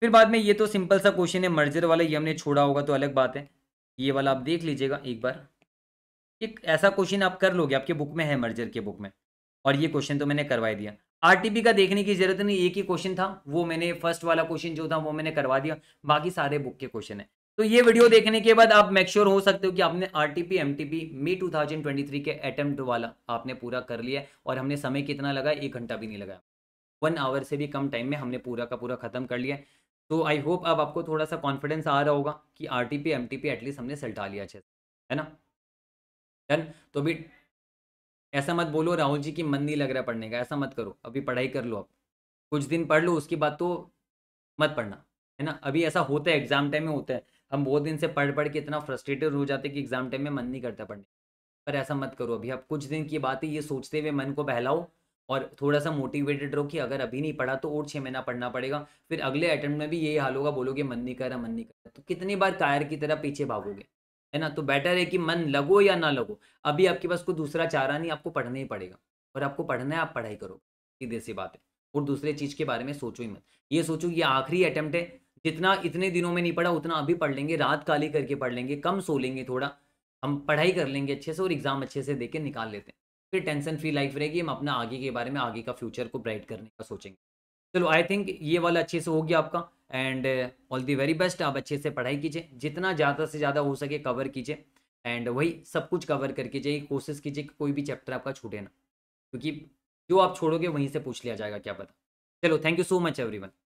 फिर बाद में ये तो सिंपल सा क्वेश्चन है मर्जर वाला ये हमने छोड़ा होगा तो अलग बात है ये वाला आप देख लीजिएगा एक बार एक ऐसा क्वेश्चन आप कर लोगे आपके बुक में है मर्जर के बुक में और ये क्वेश्चन तो मैंने करवाई दिया आरटीपी का देखने की जरूरत नहीं एक ही क्वेश्चन था वो मैंने फर्स्ट वाला क्वेश्चन जो था वो मैंने करवा दिया बाकी सारे बुक के क्वेश्चन है तो ये वीडियो देखने के बाद आप मेक श्योर हो सकते हो कि आपने R T P M T P May two thousand twenty three के अटेम्प्ट वाला आपने पूरा कर लिया और हमने समय कितना लगा एक घंटा भी नहीं लगाया वन आवर से भी कम टाइम में हमने पूरा का पूरा खत्म कर लिया तो आई होप अब आपको थोड़ा सा कॉन्फिडेंस आ रहा होगा कि R T P M T P at least हमने सलटा लिया अच्छे है ना डन तो भी ऐसा मत बोलो राहुल जी की मन नहीं लग रहा पढ़ने का ऐसा मत करो अभी पढ़ाई कर लो आप कुछ दिन पढ़ लो उसके बाद तो मत पढ़ना है ना अभी ऐसा होता है एग्जाम टाइम में होता है हम बहुत दिन से पढ़ पढ़ के इतना फ्रस्ट्रेटेड हो जाते कि एग्जाम टाइम में मन नहीं करता पढ़ने पर ऐसा मत करो अभी आप कुछ दिन की बात है ये सोचते हुए मन को बहलाओ और थोड़ा सा मोटिवेटेड रहो कि अगर अभी नहीं पढ़ा तो और छः महीना पढ़ना पड़ेगा फिर अगले अटेम्प्ट में भी यही हाल होगा बोलोगे मन नहीं कर रहा मन नहीं कर रहा तो कितनी बार कायर की तरह पीछे भागोगे है ना तो बेटर है कि मन लगो या ना लगो अभी आपके पास कोई दूसरा चारा नहीं आपको पढ़ना ही पड़ेगा और आपको पढ़ना है आप पढ़ाई करो सीधे सी बात है और दूसरे चीज़ के बारे में सोचो ही मत ये सोचो ये आखिरी अटैम्प्ट है जितना इतने दिनों में नहीं पढ़ा उतना अभी पढ़ लेंगे रात काली करके पढ़ लेंगे कम सो लेंगे थोड़ा हम पढ़ाई कर लेंगे अच्छे से और एग्ज़ाम अच्छे से देके निकाल लेते हैं फिर टेंशन फ्री लाइफ रहेगी हम अपना आगे के बारे में आगे का फ्यूचर को ब्राइट करने का सोचेंगे चलो आई थिंक ये वाला अच्छे से हो गया आपका and all the very best आप अच्छे से पढ़ाई कीजिए जितना ज़्यादा से ज़्यादा हो सके कवर कीजिए एंड वही सब कुछ कवर करके जाइए कोशिश कीजिए कि कोई भी चैप्टर आपका छूटे ना क्योंकि जो आप छोड़ोगे वहीं से पूछ लिया जाएगा क्या पता चलो thank you so much one